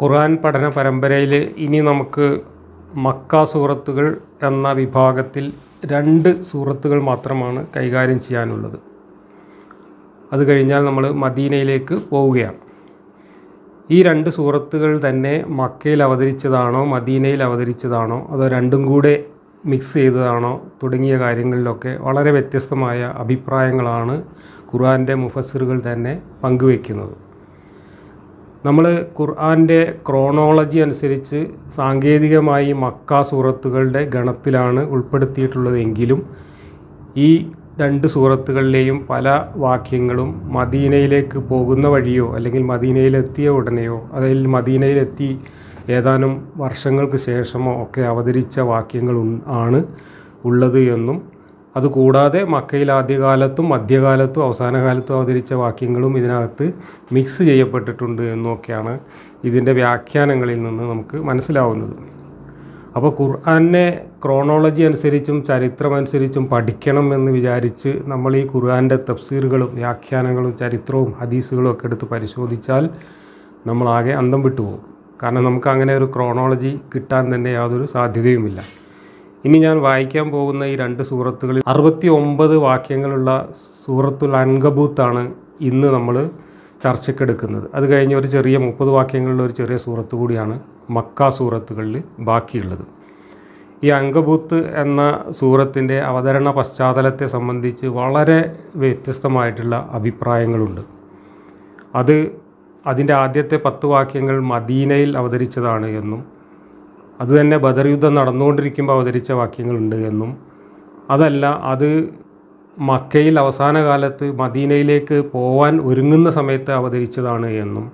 ഖുർആൻ പഠന പരമ്പരയിൽ ഇനി നമുക്ക് മക്ക സൂറത്തുകൾ എന്ന വിഭാഗത്തിൽ രണ്ട് സൂറത്തുകൾ മാത്രമാണ് കൈകാര്യം ചെയ്യാനുള്ളത് അത് കഴിഞ്ഞാൽ നമ്മൾ മദീനയിലേക്ക് പോവുകയാണ് ഈ രണ്ട് സൂറത്തുകൾ തന്നെ മക്കയിൽ അവതരിച്ചതാണോ മദീനയിൽ അവതരിച്ചതാണോ അതോ രണ്ടും കൂടെ മിക്സ് ചെയ്തതാണോ തുടങ്ങിയ കാര്യങ്ങളിലൊക്കെ വളരെ വ്യത്യസ്തമായ അഭിപ്രായങ്ങളാണ് ഖുർആൻ്റെ മുഫസ്സിറുകൾ തന്നെ പങ്കുവയ്ക്കുന്നത് നമ്മൾ ഖുർആാൻ്റെ ക്രോണോളജി അനുസരിച്ച് സാങ്കേതികമായി മക്ക സൂറത്തുകളുടെ ഗണത്തിലാണ് ഉൾപ്പെടുത്തിയിട്ടുള്ളതെങ്കിലും ഈ രണ്ട് സൂറത്തുകളിലെയും പല വാക്യങ്ങളും മദീനയിലേക്ക് പോകുന്ന വഴിയോ അല്ലെങ്കിൽ മദീനയിലെത്തിയ ഉടനെയോ അതായത് മദീനയിലെത്തി ഏതാനും വർഷങ്ങൾക്ക് ശേഷമോ ഒക്കെ അവതരിച്ച വാക്യങ്ങൾ ആണ് ഉള്ളത് എന്നും അതുകൂടാതെ മക്കയിൽ ആദ്യകാലത്തും മധ്യകാലത്തും അവസാന കാലത്തും അവതരിച്ച വാക്യങ്ങളും ഇതിനകത്ത് മിക്സ് ചെയ്യപ്പെട്ടിട്ടുണ്ട് എന്നൊക്കെയാണ് ഇതിൻ്റെ വ്യാഖ്യാനങ്ങളിൽ നിന്ന് നമുക്ക് മനസ്സിലാവുന്നത് അപ്പോൾ ഖുർആാനെ ക്രോണോളജി അനുസരിച്ചും ചരിത്രമനുസരിച്ചും പഠിക്കണം എന്ന് വിചാരിച്ച് നമ്മൾ ഈ ഖുർആാൻ്റെ തഫ്സീറുകളും വ്യാഖ്യാനങ്ങളും ചരിത്രവും ഹദീസുകളും ഒക്കെ എടുത്ത് പരിശോധിച്ചാൽ നമ്മളാകെ അന്തം വിട്ടുപോകും കാരണം നമുക്ക് അങ്ങനെ ഒരു ക്രോണോളജി കിട്ടാൻ തന്നെ യാതൊരു സാധ്യതയുമില്ല ഇനി ഞാൻ വായിക്കാൻ പോകുന്ന ഈ രണ്ട് സൂറത്തുകളിൽ അറുപത്തി ഒമ്പത് വാക്യങ്ങളുള്ള സൂറത്തുൽ അൻഗബൂത്താണ് ഇന്ന് നമ്മൾ ചർച്ചയ്ക്കെടുക്കുന്നത് അത് കഴിഞ്ഞ് ഒരു ചെറിയ മുപ്പത് വാക്യങ്ങളുള്ള ഒരു ചെറിയ സൂറത്ത് കൂടിയാണ് മക്ക സൂറത്തുകളിൽ ബാക്കിയുള്ളത് ഈ അങ്കബൂത്ത് എന്ന സൂറത്തിൻ്റെ അവതരണ പശ്ചാത്തലത്തെ സംബന്ധിച്ച് വളരെ വ്യത്യസ്തമായിട്ടുള്ള അഭിപ്രായങ്ങളുണ്ട് അത് അതിൻ്റെ ആദ്യത്തെ പത്ത് വാക്യങ്ങൾ മദീനയിൽ അവതരിച്ചതാണ് എന്നും അതുതന്നെ ബദർ യുദ്ധം നടന്നുകൊണ്ടിരിക്കുമ്പോൾ അവതരിച്ച വാക്യങ്ങളുണ്ട് എന്നും അതല്ല അത് മക്കയിൽ അവസാന കാലത്ത് മദീനയിലേക്ക് പോവാൻ ഒരുങ്ങുന്ന സമയത്ത് അവതരിച്ചതാണ് എന്നും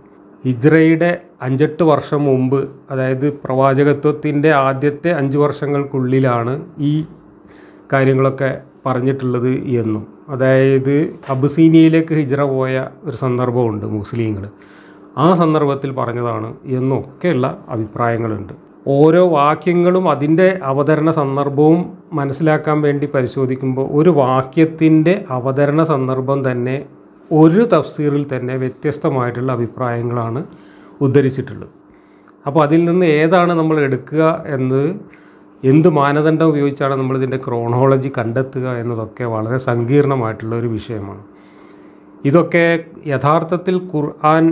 ഹിജ്രയുടെ അഞ്ചെട്ട് വർഷം മുമ്പ് അതായത് പ്രവാചകത്വത്തിൻ്റെ ആദ്യത്തെ അഞ്ച് വർഷങ്ങൾക്കുള്ളിലാണ് ഈ കാര്യങ്ങളൊക്കെ പറഞ്ഞിട്ടുള്ളത് എന്നും അതായത് അബുസീനിയയിലേക്ക് ഹിജ്ര പോയ ഒരു സന്ദർഭമുണ്ട് മുസ്ലിങ്ങൾ ആ സന്ദർഭത്തിൽ പറഞ്ഞതാണ് എന്നൊക്കെയുള്ള അഭിപ്രായങ്ങളുണ്ട് ഓരോ വാക്യങ്ങളും അതിൻ്റെ അവതരണ സന്ദർഭവും മനസ്സിലാക്കാൻ വേണ്ടി പരിശോധിക്കുമ്പോൾ ഒരു വാക്യത്തിൻ്റെ അവതരണ സന്ദർഭം തന്നെ ഒരു തഫ്സീറിൽ തന്നെ വ്യത്യസ്തമായിട്ടുള്ള അഭിപ്രായങ്ങളാണ് ഉദ്ധരിച്ചിട്ടുള്ളത് അപ്പോൾ അതിൽ നിന്ന് ഏതാണ് നമ്മൾ എടുക്കുക എന്ന് എന്ത് മാനദണ്ഡം ഉപയോഗിച്ചാണ് നമ്മളിതിൻ്റെ ക്രോണോളജി കണ്ടെത്തുക എന്നതൊക്കെ വളരെ സങ്കീർണമായിട്ടുള്ള ഒരു വിഷയമാണ് ഇതൊക്കെ യഥാർത്ഥത്തിൽ ഖുർആൻ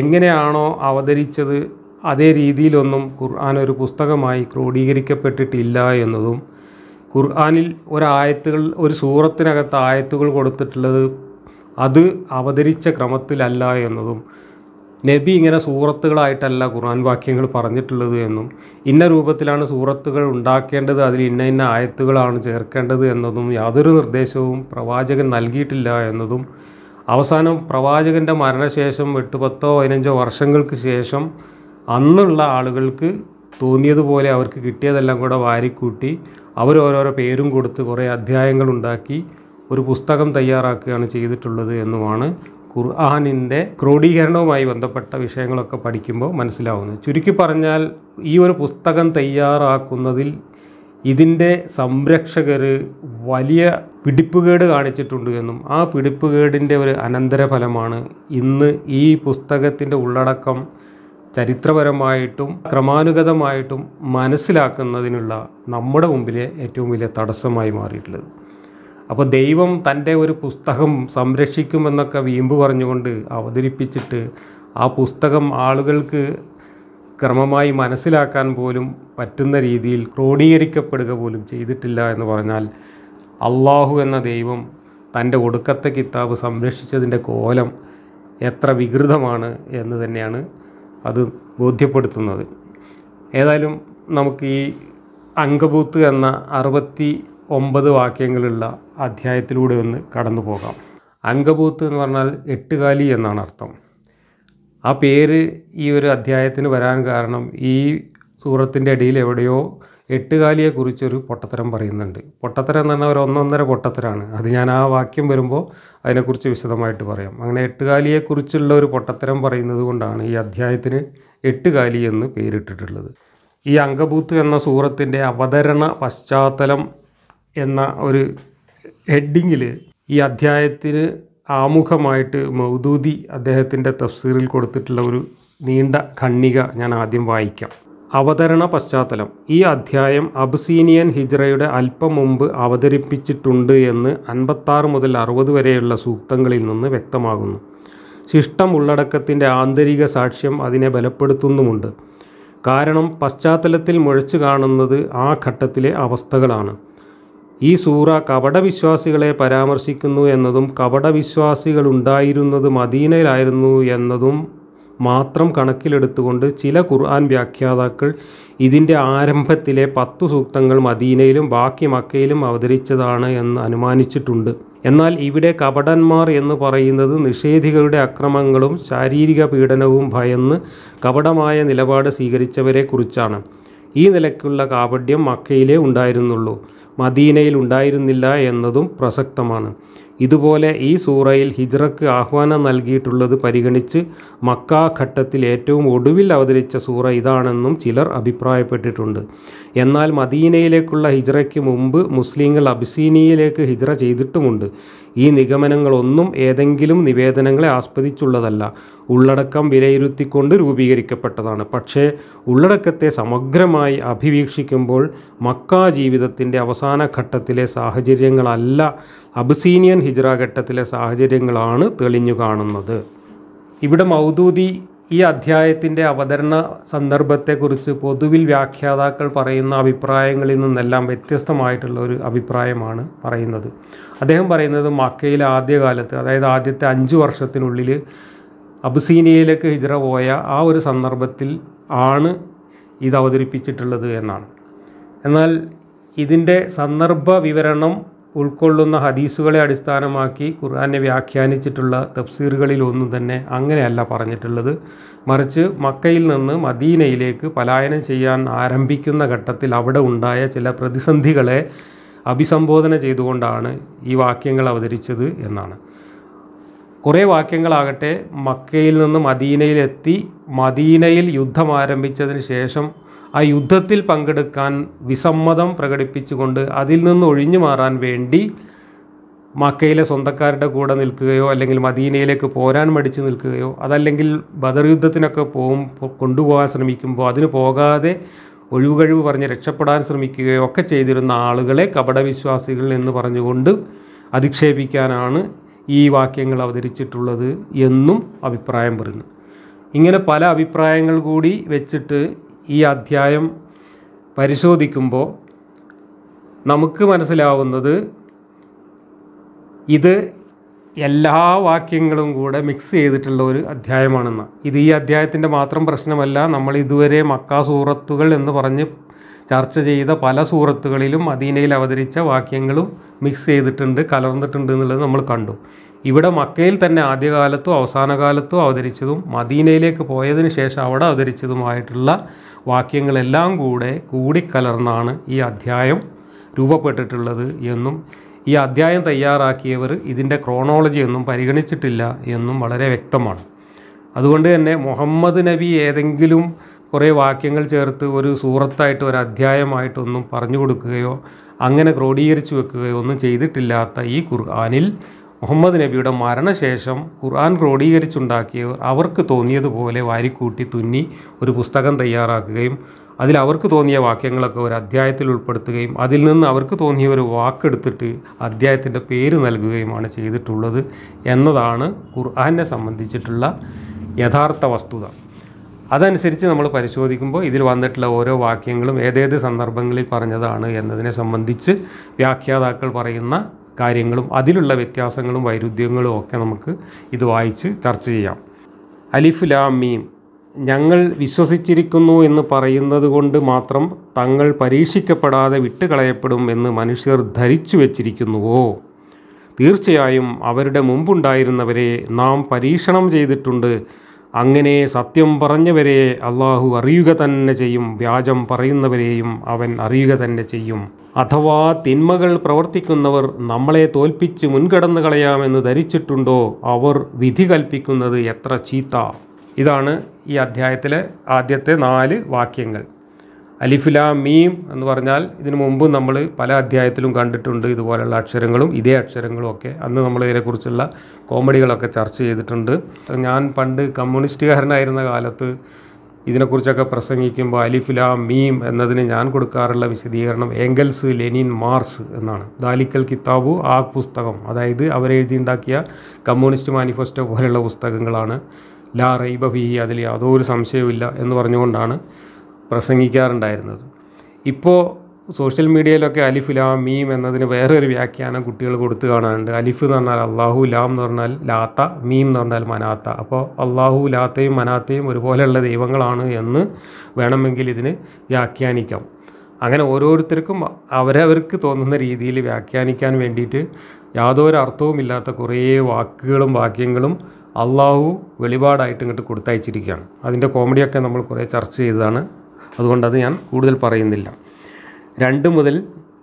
എങ്ങനെയാണോ അവതരിച്ചത് അതേ രീതിയിലൊന്നും ഖുർആൻ ഒരു പുസ്തകമായി ക്രോഡീകരിക്കപ്പെട്ടിട്ടില്ല എന്നതും ഖുർആാനിൽ ഒരായത്തുകൾ ഒരു സൂറത്തിനകത്ത് ആയത്തുകൾ കൊടുത്തിട്ടുള്ളത് അത് അവതരിച്ച ക്രമത്തിലല്ല എന്നതും നബി ഇങ്ങനെ സൂറത്തുകളായിട്ടല്ല ഖുർആൻ വാക്യങ്ങൾ പറഞ്ഞിട്ടുള്ളത് എന്നും ഇന്ന രൂപത്തിലാണ് സൂറത്തുകൾ ഉണ്ടാക്കേണ്ടത് അതിൽ ഇന്ന ഇന്ന ആയത്തുകളാണ് ചേർക്കേണ്ടത് എന്നതും യാതൊരു നിർദ്ദേശവും പ്രവാചകൻ നൽകിയിട്ടില്ല എന്നതും അവസാനം പ്രവാചകൻ്റെ മരണശേഷം എട്ട് പത്തോ പതിനഞ്ചോ വർഷങ്ങൾക്ക് ശേഷം അന്നുള്ള ആളുകൾക്ക് തോന്നിയതുപോലെ അവർക്ക് കിട്ടിയതെല്ലാം കൂടെ വാരിക്കൂട്ടി അവർ പേരും കൊടുത്ത് കുറേ അധ്യായങ്ങളുണ്ടാക്കി ഒരു പുസ്തകം തയ്യാറാക്കുകയാണ് ചെയ്തിട്ടുള്ളത് എന്നുമാണ് ഖുർആാനിൻ്റെ ക്രോഡീകരണവുമായി ബന്ധപ്പെട്ട വിഷയങ്ങളൊക്കെ പഠിക്കുമ്പോൾ മനസ്സിലാവുന്നത് ചുരുക്കി പറഞ്ഞാൽ ഈ ഒരു പുസ്തകം തയ്യാറാക്കുന്നതിൽ ഇതിൻ്റെ സംരക്ഷകർ വലിയ പിടിപ്പുകേട് കാണിച്ചിട്ടുണ്ട് എന്നും ആ പിടിപ്പുകേടിൻ്റെ ഒരു അനന്തരഫലമാണ് ഇന്ന് ഈ പുസ്തകത്തിൻ്റെ ഉള്ളടക്കം ചരിത്രപരമായിട്ടും ക്രമാനുഗതമായിട്ടും മനസ്സിലാക്കുന്നതിനുള്ള നമ്മുടെ മുമ്പിലെ ഏറ്റവും വലിയ തടസ്സമായി മാറിയിട്ടുള്ളത് അപ്പോൾ ദൈവം തൻ്റെ ഒരു പുസ്തകം സംരക്ഷിക്കുമെന്നൊക്കെ വീമ്പ് പറഞ്ഞുകൊണ്ട് അവതരിപ്പിച്ചിട്ട് ആ പുസ്തകം ആളുകൾക്ക് ക്രമമായി മനസ്സിലാക്കാൻ പോലും പറ്റുന്ന രീതിയിൽ ക്രോഡീകരിക്കപ്പെടുക പോലും ചെയ്തിട്ടില്ല എന്ന് പറഞ്ഞാൽ അള്ളാഹു എന്ന ദൈവം തൻ്റെ ഒടുക്കത്തെ കിതാബ് സംരക്ഷിച്ചതിൻ്റെ കോലം എത്ര വികൃതമാണ് എന്ന് തന്നെയാണ് അത് ബോധ്യപ്പെടുത്തുന്നത് ഏതായാലും നമുക്ക് ഈ അങ്കബൂത്ത് എന്ന അറുപത്തി ഒമ്പത് വാക്യങ്ങളുള്ള അധ്യായത്തിലൂടെ ഒന്ന് കടന്നു പോകാം അങ്കബൂത്ത് എന്ന് പറഞ്ഞാൽ എട്ടുകാലി എന്നാണ് അർത്ഥം ആ പേര് ഈ ഒരു അധ്യായത്തിന് വരാൻ കാരണം ഈ സൂറത്തിൻ്റെ ഇടയിൽ എവിടെയോ എട്ടുകാലിയെക്കുറിച്ചൊരു പൊട്ടത്തരം പറയുന്നുണ്ട് പൊട്ടത്തരം എന്ന് പറഞ്ഞാൽ ഒരു ഒന്നൊന്നര പൊട്ടത്തരാണ് അത് ഞാൻ ആ വാക്യം വരുമ്പോൾ അതിനെക്കുറിച്ച് വിശദമായിട്ട് പറയാം അങ്ങനെ എട്ടുകാലിയെക്കുറിച്ചുള്ള ഒരു പൊട്ടത്തരം പറയുന്നത് കൊണ്ടാണ് ഈ അധ്യായത്തിന് എട്ടുകാലി എന്ന് പേരിട്ടിട്ടുള്ളത് ഈ അങ്കബൂത്ത് എന്ന സൂറത്തിൻ്റെ അവതരണ പശ്ചാത്തലം എന്ന ഒരു ഹെഡിങ്ങിൽ ഈ അധ്യായത്തിന് ആമുഖമായിട്ട് മൗദൂദി അദ്ദേഹത്തിൻ്റെ തഫ്സീറിൽ കൊടുത്തിട്ടുള്ള ഒരു നീണ്ട ഖണ്ണിക ഞാൻ ആദ്യം വായിക്കാം അവതരണ പശ്ചാത്തലം ഈ അധ്യായം അബ്സീനിയൻ ഹിജ്റയുടെ അല്പം മുമ്പ് അവതരിപ്പിച്ചിട്ടുണ്ട് എന്ന് അൻപത്താറ് മുതൽ അറുപത് വരെയുള്ള സൂക്തങ്ങളിൽ നിന്ന് വ്യക്തമാകുന്നു ശിഷ്ടം ഉള്ളടക്കത്തിൻ്റെ ആന്തരിക സാക്ഷ്യം അതിനെ ബലപ്പെടുത്തുന്നുമുണ്ട് കാരണം പശ്ചാത്തലത്തിൽ മുഴച്ചു കാണുന്നത് ആ ഘട്ടത്തിലെ അവസ്ഥകളാണ് ഈ സൂറ കപടവിശ്വാസികളെ പരാമർശിക്കുന്നു എന്നതും കപടവിശ്വാസികളുണ്ടായിരുന്നത് മദീനയിലായിരുന്നു എന്നതും മാത്രം കണക്കിലെടുത്തുകൊണ്ട് ചില ഖുർആൻ വ്യാഖ്യാതാക്കൾ ഇതിൻ്റെ ആരംഭത്തിലെ പത്തു സൂക്തങ്ങൾ മദീനയിലും ബാക്കി മക്കയിലും അവതരിച്ചതാണ് എന്ന് അനുമാനിച്ചിട്ടുണ്ട് എന്നാൽ ഇവിടെ കപടന്മാർ എന്ന് പറയുന്നത് നിഷേധികളുടെ അക്രമങ്ങളും ശാരീരിക പീഡനവും ഭയന്ന് കപടമായ നിലപാട് സ്വീകരിച്ചവരെ കുറിച്ചാണ് ഈ നിലയ്ക്കുള്ള കാപഡ്യം മക്കയിലേ ഉണ്ടായിരുന്നുള്ളൂ മദീനയിൽ ഉണ്ടായിരുന്നില്ല എന്നതും പ്രസക്തമാണ് ഇതുപോലെ ഈ സൂറയിൽ ഹിജ്റക്ക് ആഹ്വാനം നൽകിയിട്ടുള്ളത് പരിഗണിച്ച് മക്ക ഘട്ടത്തിൽ ഏറ്റവും ഒടുവിൽ അവതരിച്ച സൂറ ഇതാണെന്നും ചിലർ അഭിപ്രായപ്പെട്ടിട്ടുണ്ട് എന്നാൽ മദീനയിലേക്കുള്ള ഹിജ്റയ്ക്ക് മുമ്പ് മുസ്ലിങ്ങൾ അബിസീനിയയിലേക്ക് ഹിജ്റ ചെയ്തിട്ടുമുണ്ട് ഈ നിഗമനങ്ങളൊന്നും ഏതെങ്കിലും നിവേദനങ്ങളെ ആസ്പദിച്ചുള്ളതല്ല ഉള്ളടക്കം വിലയിരുത്തിക്കൊണ്ട് രൂപീകരിക്കപ്പെട്ടതാണ് പക്ഷേ ഉള്ളടക്കത്തെ സമഗ്രമായി അഭിവീക്ഷിക്കുമ്പോൾ മക്ക ജീവിതത്തിൻ്റെ അവസാന ഘട്ടത്തിലെ സാഹചര്യങ്ങളല്ല അബ്സീനിയൻ ഹിജ്ര ഘട്ടത്തിലെ സാഹചര്യങ്ങളാണ് തെളിഞ്ഞു കാണുന്നത് ഇവിടെ മൗദൂദി ഈ അധ്യായത്തിൻ്റെ അവതരണ സന്ദർഭത്തെക്കുറിച്ച് പൊതുവിൽ വ്യാഖ്യാതാക്കൾ പറയുന്ന അഭിപ്രായങ്ങളിൽ നിന്നെല്ലാം വ്യത്യസ്തമായിട്ടുള്ള ഒരു അഭിപ്രായമാണ് പറയുന്നത് അദ്ദേഹം പറയുന്നത് മക്കയിൽ ആദ്യകാലത്ത് അതായത് ആദ്യത്തെ അഞ്ച് വർഷത്തിനുള്ളിൽ അബുസീനിയയിലേക്ക് ഹിജറ പോയ ആ ഒരു സന്ദർഭത്തിൽ ആണ് ഇത് അവതരിപ്പിച്ചിട്ടുള്ളത് എന്നാണ് എന്നാൽ ഇതിൻ്റെ സന്ദർഭ വിവരണം ഉൾക്കൊള്ളുന്ന ഹദീസുകളെ അടിസ്ഥാനമാക്കി ഖുർആാനെ വ്യാഖ്യാനിച്ചിട്ടുള്ള തഫ്സീറുകളിൽ ഒന്നും തന്നെ അങ്ങനെയല്ല പറഞ്ഞിട്ടുള്ളത് മറിച്ച് മക്കയിൽ നിന്ന് മദീനയിലേക്ക് പലായനം ചെയ്യാൻ ആരംഭിക്കുന്ന ഘട്ടത്തിൽ അവിടെ ഉണ്ടായ ചില പ്രതിസന്ധികളെ അഭിസംബോധന ചെയ്തുകൊണ്ടാണ് ഈ വാക്യങ്ങൾ അവതരിച്ചത് എന്നാണ് കുറേ വാക്യങ്ങളാകട്ടെ മക്കയിൽ നിന്ന് മദീനയിലെത്തി മദീനയിൽ യുദ്ധം ആരംഭിച്ചതിന് ശേഷം ആ യുദ്ധത്തിൽ പങ്കെടുക്കാൻ വിസമ്മതം പ്രകടിപ്പിച്ചുകൊണ്ട് അതിൽ നിന്ന് ഒഴിഞ്ഞു മാറാൻ വേണ്ടി മക്കയിലെ സ്വന്തക്കാരുടെ കൂടെ നിൽക്കുകയോ അല്ലെങ്കിൽ മദീനയിലേക്ക് പോരാൻ മടിച്ചു നിൽക്കുകയോ അതല്ലെങ്കിൽ ബദർ യുദ്ധത്തിനൊക്കെ പോകും കൊണ്ടുപോകാൻ ശ്രമിക്കുമ്പോൾ അതിന് പോകാതെ ഒഴിവുകഴിവ് പറഞ്ഞ് രക്ഷപ്പെടാൻ ശ്രമിക്കുകയോ ഒക്കെ ചെയ്തിരുന്ന ആളുകളെ കപടവിശ്വാസികൾ എന്ന് പറഞ്ഞുകൊണ്ട് അധിക്ഷേപിക്കാനാണ് ഈ വാക്യങ്ങൾ അവതരിച്ചിട്ടുള്ളത് എന്നും അഭിപ്രായം പറയുന്നു ഇങ്ങനെ പല അഭിപ്രായങ്ങൾ കൂടി വെച്ചിട്ട് ഈ അധ്യായം പരിശോധിക്കുമ്പോൾ നമുക്ക് മനസ്സിലാവുന്നത് ഇത് എല്ലാ വാക്യങ്ങളും കൂടെ മിക്സ് ചെയ്തിട്ടുള്ള ഒരു അധ്യായമാണെന്ന് ഇത് ഈ അധ്യായത്തിൻ്റെ മാത്രം പ്രശ്നമല്ല നമ്മൾ ഇതുവരെ മക്കാ സൂറത്തുകൾ എന്ന് പറഞ്ഞ് ചർച്ച ചെയ്ത പല സൂറത്തുകളിലും മദീനയിൽ അവതരിച്ച വാക്യങ്ങളും മിക്സ് ചെയ്തിട്ടുണ്ട് കലർന്നിട്ടുണ്ട് എന്നുള്ളത് നമ്മൾ കണ്ടു ഇവിടെ മക്കയിൽ തന്നെ ആദ്യകാലത്തും അവസാനകാലത്തും അവതരിച്ചതും മദീനയിലേക്ക് പോയതിനു ശേഷം അവിടെ അവതരിച്ചതുമായിട്ടുള്ള വാക്യങ്ങളെല്ലാം കൂടെ കൂടിക്കലർന്നാണ് ഈ അധ്യായം രൂപപ്പെട്ടിട്ടുള്ളത് എന്നും ഈ അധ്യായം തയ്യാറാക്കിയവർ ഇതിൻ്റെ ക്രോണോളജി ഒന്നും പരിഗണിച്ചിട്ടില്ല എന്നും വളരെ വ്യക്തമാണ് അതുകൊണ്ട് തന്നെ മുഹമ്മദ് നബി ഏതെങ്കിലും കുറേ വാക്യങ്ങൾ ചേർത്ത് ഒരു സൂറത്തായിട്ട് ഒരു അധ്യായമായിട്ടൊന്നും പറഞ്ഞു കൊടുക്കുകയോ അങ്ങനെ ക്രോഡീകരിച്ചു വെക്കുകയോ ഒന്നും ചെയ്തിട്ടില്ലാത്ത ഈ ഖുർആാനിൽ മുഹമ്മദ് നബിയുടെ മരണശേഷം ഖുർആൻ ക്രോഡീകരിച്ചുണ്ടാക്കിയ അവർക്ക് തോന്നിയതുപോലെ വാരിക്കൂട്ടി തുന്നി ഒരു പുസ്തകം തയ്യാറാക്കുകയും അതിൽ അവർക്ക് തോന്നിയ വാക്യങ്ങളൊക്കെ ഒരു അധ്യായത്തിൽ ഉൾപ്പെടുത്തുകയും അതിൽ നിന്ന് അവർക്ക് തോന്നിയ ഒരു വാക്കെടുത്തിട്ട് അദ്ധ്യായത്തിൻ്റെ പേര് നൽകുകയുമാണ് ചെയ്തിട്ടുള്ളത് എന്നതാണ് ഖുർആാനെ സംബന്ധിച്ചിട്ടുള്ള യഥാർത്ഥ വസ്തുത അതനുസരിച്ച് നമ്മൾ പരിശോധിക്കുമ്പോൾ ഇതിൽ വന്നിട്ടുള്ള ഓരോ വാക്യങ്ങളും ഏതേത് സന്ദർഭങ്ങളിൽ പറഞ്ഞതാണ് എന്നതിനെ സംബന്ധിച്ച് വ്യാഖ്യാതാക്കൾ പറയുന്ന കാര്യങ്ങളും അതിലുള്ള വ്യത്യാസങ്ങളും വൈരുദ്ധ്യങ്ങളും ഒക്കെ നമുക്ക് ഇത് വായിച്ച് ചർച്ച ചെയ്യാം അലിഫ് ലാം മീം ഞങ്ങൾ വിശ്വസിച്ചിരിക്കുന്നു എന്ന് പറയുന്നത് കൊണ്ട് മാത്രം തങ്ങൾ പരീക്ഷിക്കപ്പെടാതെ വിട്ടുകളയപ്പെടും എന്ന് മനുഷ്യർ ധരിച്ചു വച്ചിരിക്കുന്നുവോ തീർച്ചയായും അവരുടെ മുമ്പുണ്ടായിരുന്നവരെ നാം പരീക്ഷണം ചെയ്തിട്ടുണ്ട് അങ്ങനെ സത്യം പറഞ്ഞവരെ അള്ളാഹു അറിയുക തന്നെ ചെയ്യും വ്യാജം പറയുന്നവരെയും അവൻ അറിയുക തന്നെ ചെയ്യും അഥവാ തിന്മകൾ പ്രവർത്തിക്കുന്നവർ നമ്മളെ തോൽപ്പിച്ച് മുൻകടന്നു കളയാമെന്ന് ധരിച്ചിട്ടുണ്ടോ അവർ വിധി കൽപ്പിക്കുന്നത് എത്ര ചീത്ത ഇതാണ് ഈ അധ്യായത്തിലെ ആദ്യത്തെ നാല് വാക്യങ്ങൾ അലിഫില മീം എന്ന് പറഞ്ഞാൽ ഇതിനു മുമ്പ് നമ്മൾ പല അധ്യായത്തിലും കണ്ടിട്ടുണ്ട് ഇതുപോലെയുള്ള അക്ഷരങ്ങളും ഇതേ അക്ഷരങ്ങളും ഒക്കെ അന്ന് നമ്മൾ ഇതിനെക്കുറിച്ചുള്ള കോമഡികളൊക്കെ ചർച്ച ചെയ്തിട്ടുണ്ട് ഞാൻ പണ്ട് കമ്മ്യൂണിസ്റ്റുകാരനായിരുന്ന കാലത്ത് ഇതിനെക്കുറിച്ചൊക്കെ പ്രസംഗിക്കുമ്പോൾ അലിഫില മീം എന്നതിന് ഞാൻ കൊടുക്കാറുള്ള വിശദീകരണം എംഗൽസ് ലെനിൻ മാർസ് എന്നാണ് ദാലിക്കൽ കിതാബു ആ പുസ്തകം അതായത് അവരെഴുതിയുണ്ടാക്കിയ കമ്മ്യൂണിസ്റ്റ് മാനിഫെസ്റ്റോ പോലെയുള്ള പുസ്തകങ്ങളാണ് ലാ റൈബഫി അതിൽ യാതൊരു ഇല്ല എന്ന് പറഞ്ഞുകൊണ്ടാണ് പ്രസംഗിക്കാറുണ്ടായിരുന്നത് ഇപ്പോൾ സോഷ്യൽ മീഡിയയിലൊക്കെ അലിഫ് ലാം മീം എന്നതിന് വേറൊരു വ്യാഖ്യാനം കുട്ടികൾ കൊടുത്തു കാണാനുണ്ട് അലിഫ് എന്ന് പറഞ്ഞാൽ അള്ളാഹു ലാം എന്ന് പറഞ്ഞാൽ ലാത്ത മീം എന്ന് പറഞ്ഞാൽ മനാത്ത അപ്പോൾ അള്ളാഹു ലാത്തയും മനാത്തയും ഒരുപോലെയുള്ള ദൈവങ്ങളാണ് എന്ന് വേണമെങ്കിൽ ഇതിന് വ്യാഖ്യാനിക്കാം അങ്ങനെ ഓരോരുത്തർക്കും അവരവർക്ക് തോന്നുന്ന രീതിയിൽ വ്യാഖ്യാനിക്കാൻ വേണ്ടിയിട്ട് യാതൊരു അർത്ഥവുമില്ലാത്ത കുറേ വാക്കുകളും വാക്യങ്ങളും അള്ളാഹു വെളിപാടായിട്ട് ഇങ്ങോട്ട് കൊടുത്തയച്ചിരിക്കുകയാണ് അതിൻ്റെ കോമഡിയൊക്കെ നമ്മൾ കുറേ ചർച്ച ചെയ്തതാണ് അതുകൊണ്ടത് ഞാൻ കൂടുതൽ പറയുന്നില്ല രണ്ട് മുതൽ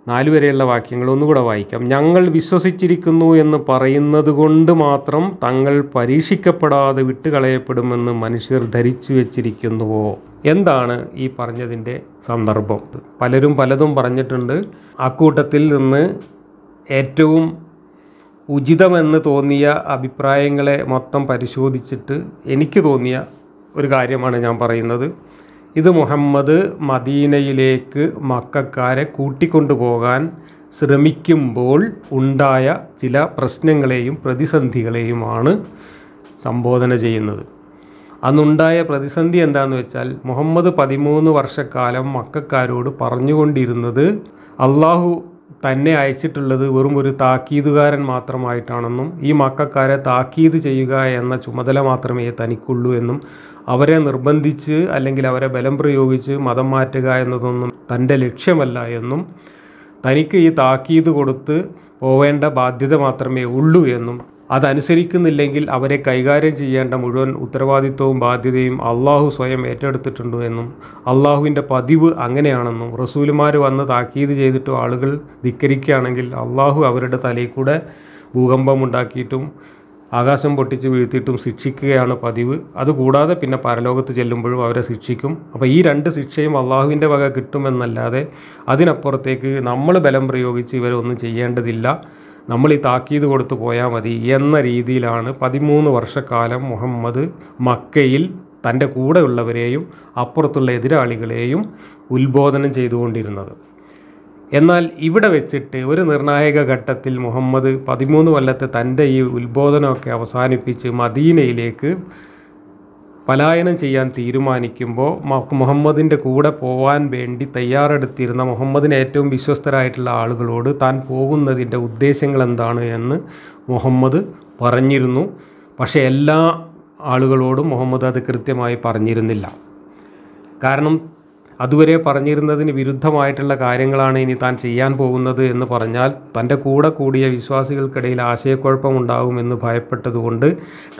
നാല് വരെയുള്ള വാക്യങ്ങൾ ഒന്നുകൂടെ വായിക്കാം ഞങ്ങൾ വിശ്വസിച്ചിരിക്കുന്നു എന്ന് പറയുന്നത് കൊണ്ട് മാത്രം തങ്ങൾ പരീക്ഷിക്കപ്പെടാതെ വിട്ടുകളയപ്പെടുമെന്ന് മനുഷ്യർ ധരിച്ചു വെച്ചിരിക്കുന്നുവോ എന്താണ് ഈ പറഞ്ഞതിൻ്റെ സന്ദർഭം പലരും പലതും പറഞ്ഞിട്ടുണ്ട് അക്കൂട്ടത്തിൽ നിന്ന് ഏറ്റവും ഉചിതമെന്ന് തോന്നിയ അഭിപ്രായങ്ങളെ മൊത്തം പരിശോധിച്ചിട്ട് എനിക്ക് തോന്നിയ ഒരു കാര്യമാണ് ഞാൻ പറയുന്നത് ഇത് മുഹമ്മദ് മദീനയിലേക്ക് മക്കാരെ കൂട്ടിക്കൊണ്ടുപോകാൻ ശ്രമിക്കുമ്പോൾ ഉണ്ടായ ചില പ്രശ്നങ്ങളെയും പ്രതിസന്ധികളെയുമാണ് സംബോധന ചെയ്യുന്നത് അന്നുണ്ടായ പ്രതിസന്ധി എന്താണെന്ന് വെച്ചാൽ മുഹമ്മദ് പതിമൂന്ന് വർഷക്കാലം മക്കാരോട് പറഞ്ഞുകൊണ്ടിരുന്നത് അള്ളാഹു തന്നെ അയച്ചിട്ടുള്ളത് വെറും ഒരു താക്കീതുകാരൻ മാത്രമായിട്ടാണെന്നും ഈ മക്കാരെ താക്കീത് ചെയ്യുക എന്ന ചുമതല മാത്രമേ തനിക്കുള്ളൂ എന്നും അവരെ നിർബന്ധിച്ച് അല്ലെങ്കിൽ അവരെ ബലം പ്രയോഗിച്ച് മതം മാറ്റുക എന്നതൊന്നും തൻ്റെ ലക്ഷ്യമല്ല എന്നും തനിക്ക് ഈ താക്കീത് കൊടുത്ത് പോവേണ്ട ബാധ്യത മാത്രമേ ഉള്ളൂ എന്നും അതനുസരിക്കുന്നില്ലെങ്കിൽ അവരെ കൈകാര്യം ചെയ്യേണ്ട മുഴുവൻ ഉത്തരവാദിത്വവും ബാധ്യതയും അള്ളാഹു സ്വയം ഏറ്റെടുത്തിട്ടുണ്ട് എന്നും അള്ളാഹുവിൻ്റെ പതിവ് അങ്ങനെയാണെന്നും റസൂലുമാർ വന്ന് താക്കീത് ചെയ്തിട്ടും ആളുകൾ ധിക്കരിക്കുകയാണെങ്കിൽ അള്ളാഹു അവരുടെ തലയിൽ കൂടെ ഉണ്ടാക്കിയിട്ടും ആകാശം പൊട്ടിച്ച് വീഴ്ത്തിയിട്ടും ശിക്ഷിക്കുകയാണ് പതിവ് അതുകൂടാതെ പിന്നെ പരലോകത്ത് ചെല്ലുമ്പോഴും അവരെ ശിക്ഷിക്കും അപ്പോൾ ഈ രണ്ട് ശിക്ഷയും അള്ളാഹുവിൻ്റെ വക കിട്ടുമെന്നല്ലാതെ അതിനപ്പുറത്തേക്ക് നമ്മൾ ബലം പ്രയോഗിച്ച് ഇവരൊന്നും ചെയ്യേണ്ടതില്ല നമ്മൾ ഈ താക്കീത് കൊടുത്തു പോയാൽ മതി എന്ന രീതിയിലാണ് പതിമൂന്ന് വർഷക്കാലം മുഹമ്മദ് മക്കയിൽ തൻ്റെ കൂടെയുള്ളവരെയും അപ്പുറത്തുള്ള എതിരാളികളെയും ഉത്ബോധനം ചെയ്തുകൊണ്ടിരുന്നത് എന്നാൽ ഇവിടെ വെച്ചിട്ട് ഒരു നിർണായക ഘട്ടത്തിൽ മുഹമ്മദ് പതിമൂന്ന് കൊല്ലത്തെ തൻ്റെ ഈ ഉത്ബോധനമൊക്കെ അവസാനിപ്പിച്ച് മദീനയിലേക്ക് പലായനം ചെയ്യാൻ തീരുമാനിക്കുമ്പോൾ മുഹമ്മദിൻ്റെ കൂടെ പോകാൻ വേണ്ടി തയ്യാറെടുത്തിരുന്ന മുഹമ്മദിന് ഏറ്റവും വിശ്വസ്തരായിട്ടുള്ള ആളുകളോട് താൻ പോകുന്നതിൻ്റെ ഉദ്ദേശങ്ങൾ എന്താണ് എന്ന് മുഹമ്മദ് പറഞ്ഞിരുന്നു പക്ഷേ എല്ലാ ആളുകളോടും മുഹമ്മദ് അത് കൃത്യമായി പറഞ്ഞിരുന്നില്ല കാരണം അതുവരെ പറഞ്ഞിരുന്നതിന് വിരുദ്ധമായിട്ടുള്ള കാര്യങ്ങളാണ് ഇനി താൻ ചെയ്യാൻ പോകുന്നത് എന്ന് പറഞ്ഞാൽ തൻ്റെ കൂടെ കൂടിയ വിശ്വാസികൾക്കിടയിൽ ആശയക്കുഴപ്പമുണ്ടാകുമെന്ന് ഭയപ്പെട്ടതുകൊണ്ട്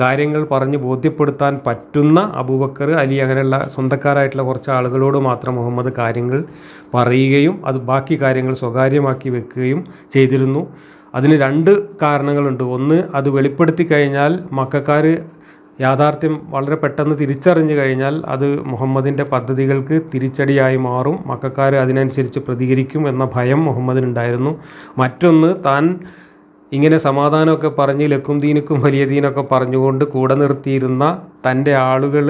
കാര്യങ്ങൾ പറഞ്ഞ് ബോധ്യപ്പെടുത്താൻ പറ്റുന്ന അബൂബക്കർ അലി അങ്ങനെയുള്ള സ്വന്തക്കാരായിട്ടുള്ള കുറച്ച് ആളുകളോട് മാത്രം മുഹമ്മദ് കാര്യങ്ങൾ പറയുകയും അത് ബാക്കി കാര്യങ്ങൾ സ്വകാര്യമാക്കി വെക്കുകയും ചെയ്തിരുന്നു അതിന് രണ്ട് കാരണങ്ങളുണ്ട് ഒന്ന് അത് വെളിപ്പെടുത്തി കഴിഞ്ഞാൽ മക്കാർ യാഥാർത്ഥ്യം വളരെ പെട്ടെന്ന് തിരിച്ചറിഞ്ഞു കഴിഞ്ഞാൽ അത് മുഹമ്മദിൻ്റെ പദ്ധതികൾക്ക് തിരിച്ചടിയായി മാറും മക്കാർ അതിനനുസരിച്ച് പ്രതികരിക്കും എന്ന ഭയം മുഹമ്മദിനുണ്ടായിരുന്നു മറ്റൊന്ന് താൻ ഇങ്ങനെ സമാധാനമൊക്കെ പറഞ്ഞ് ലക്കും വലിയദീനൊക്കെ വലിയ ദീനൊക്കെ പറഞ്ഞുകൊണ്ട് കൂടെ നിർത്തിയിരുന്ന തൻ്റെ ആളുകൾ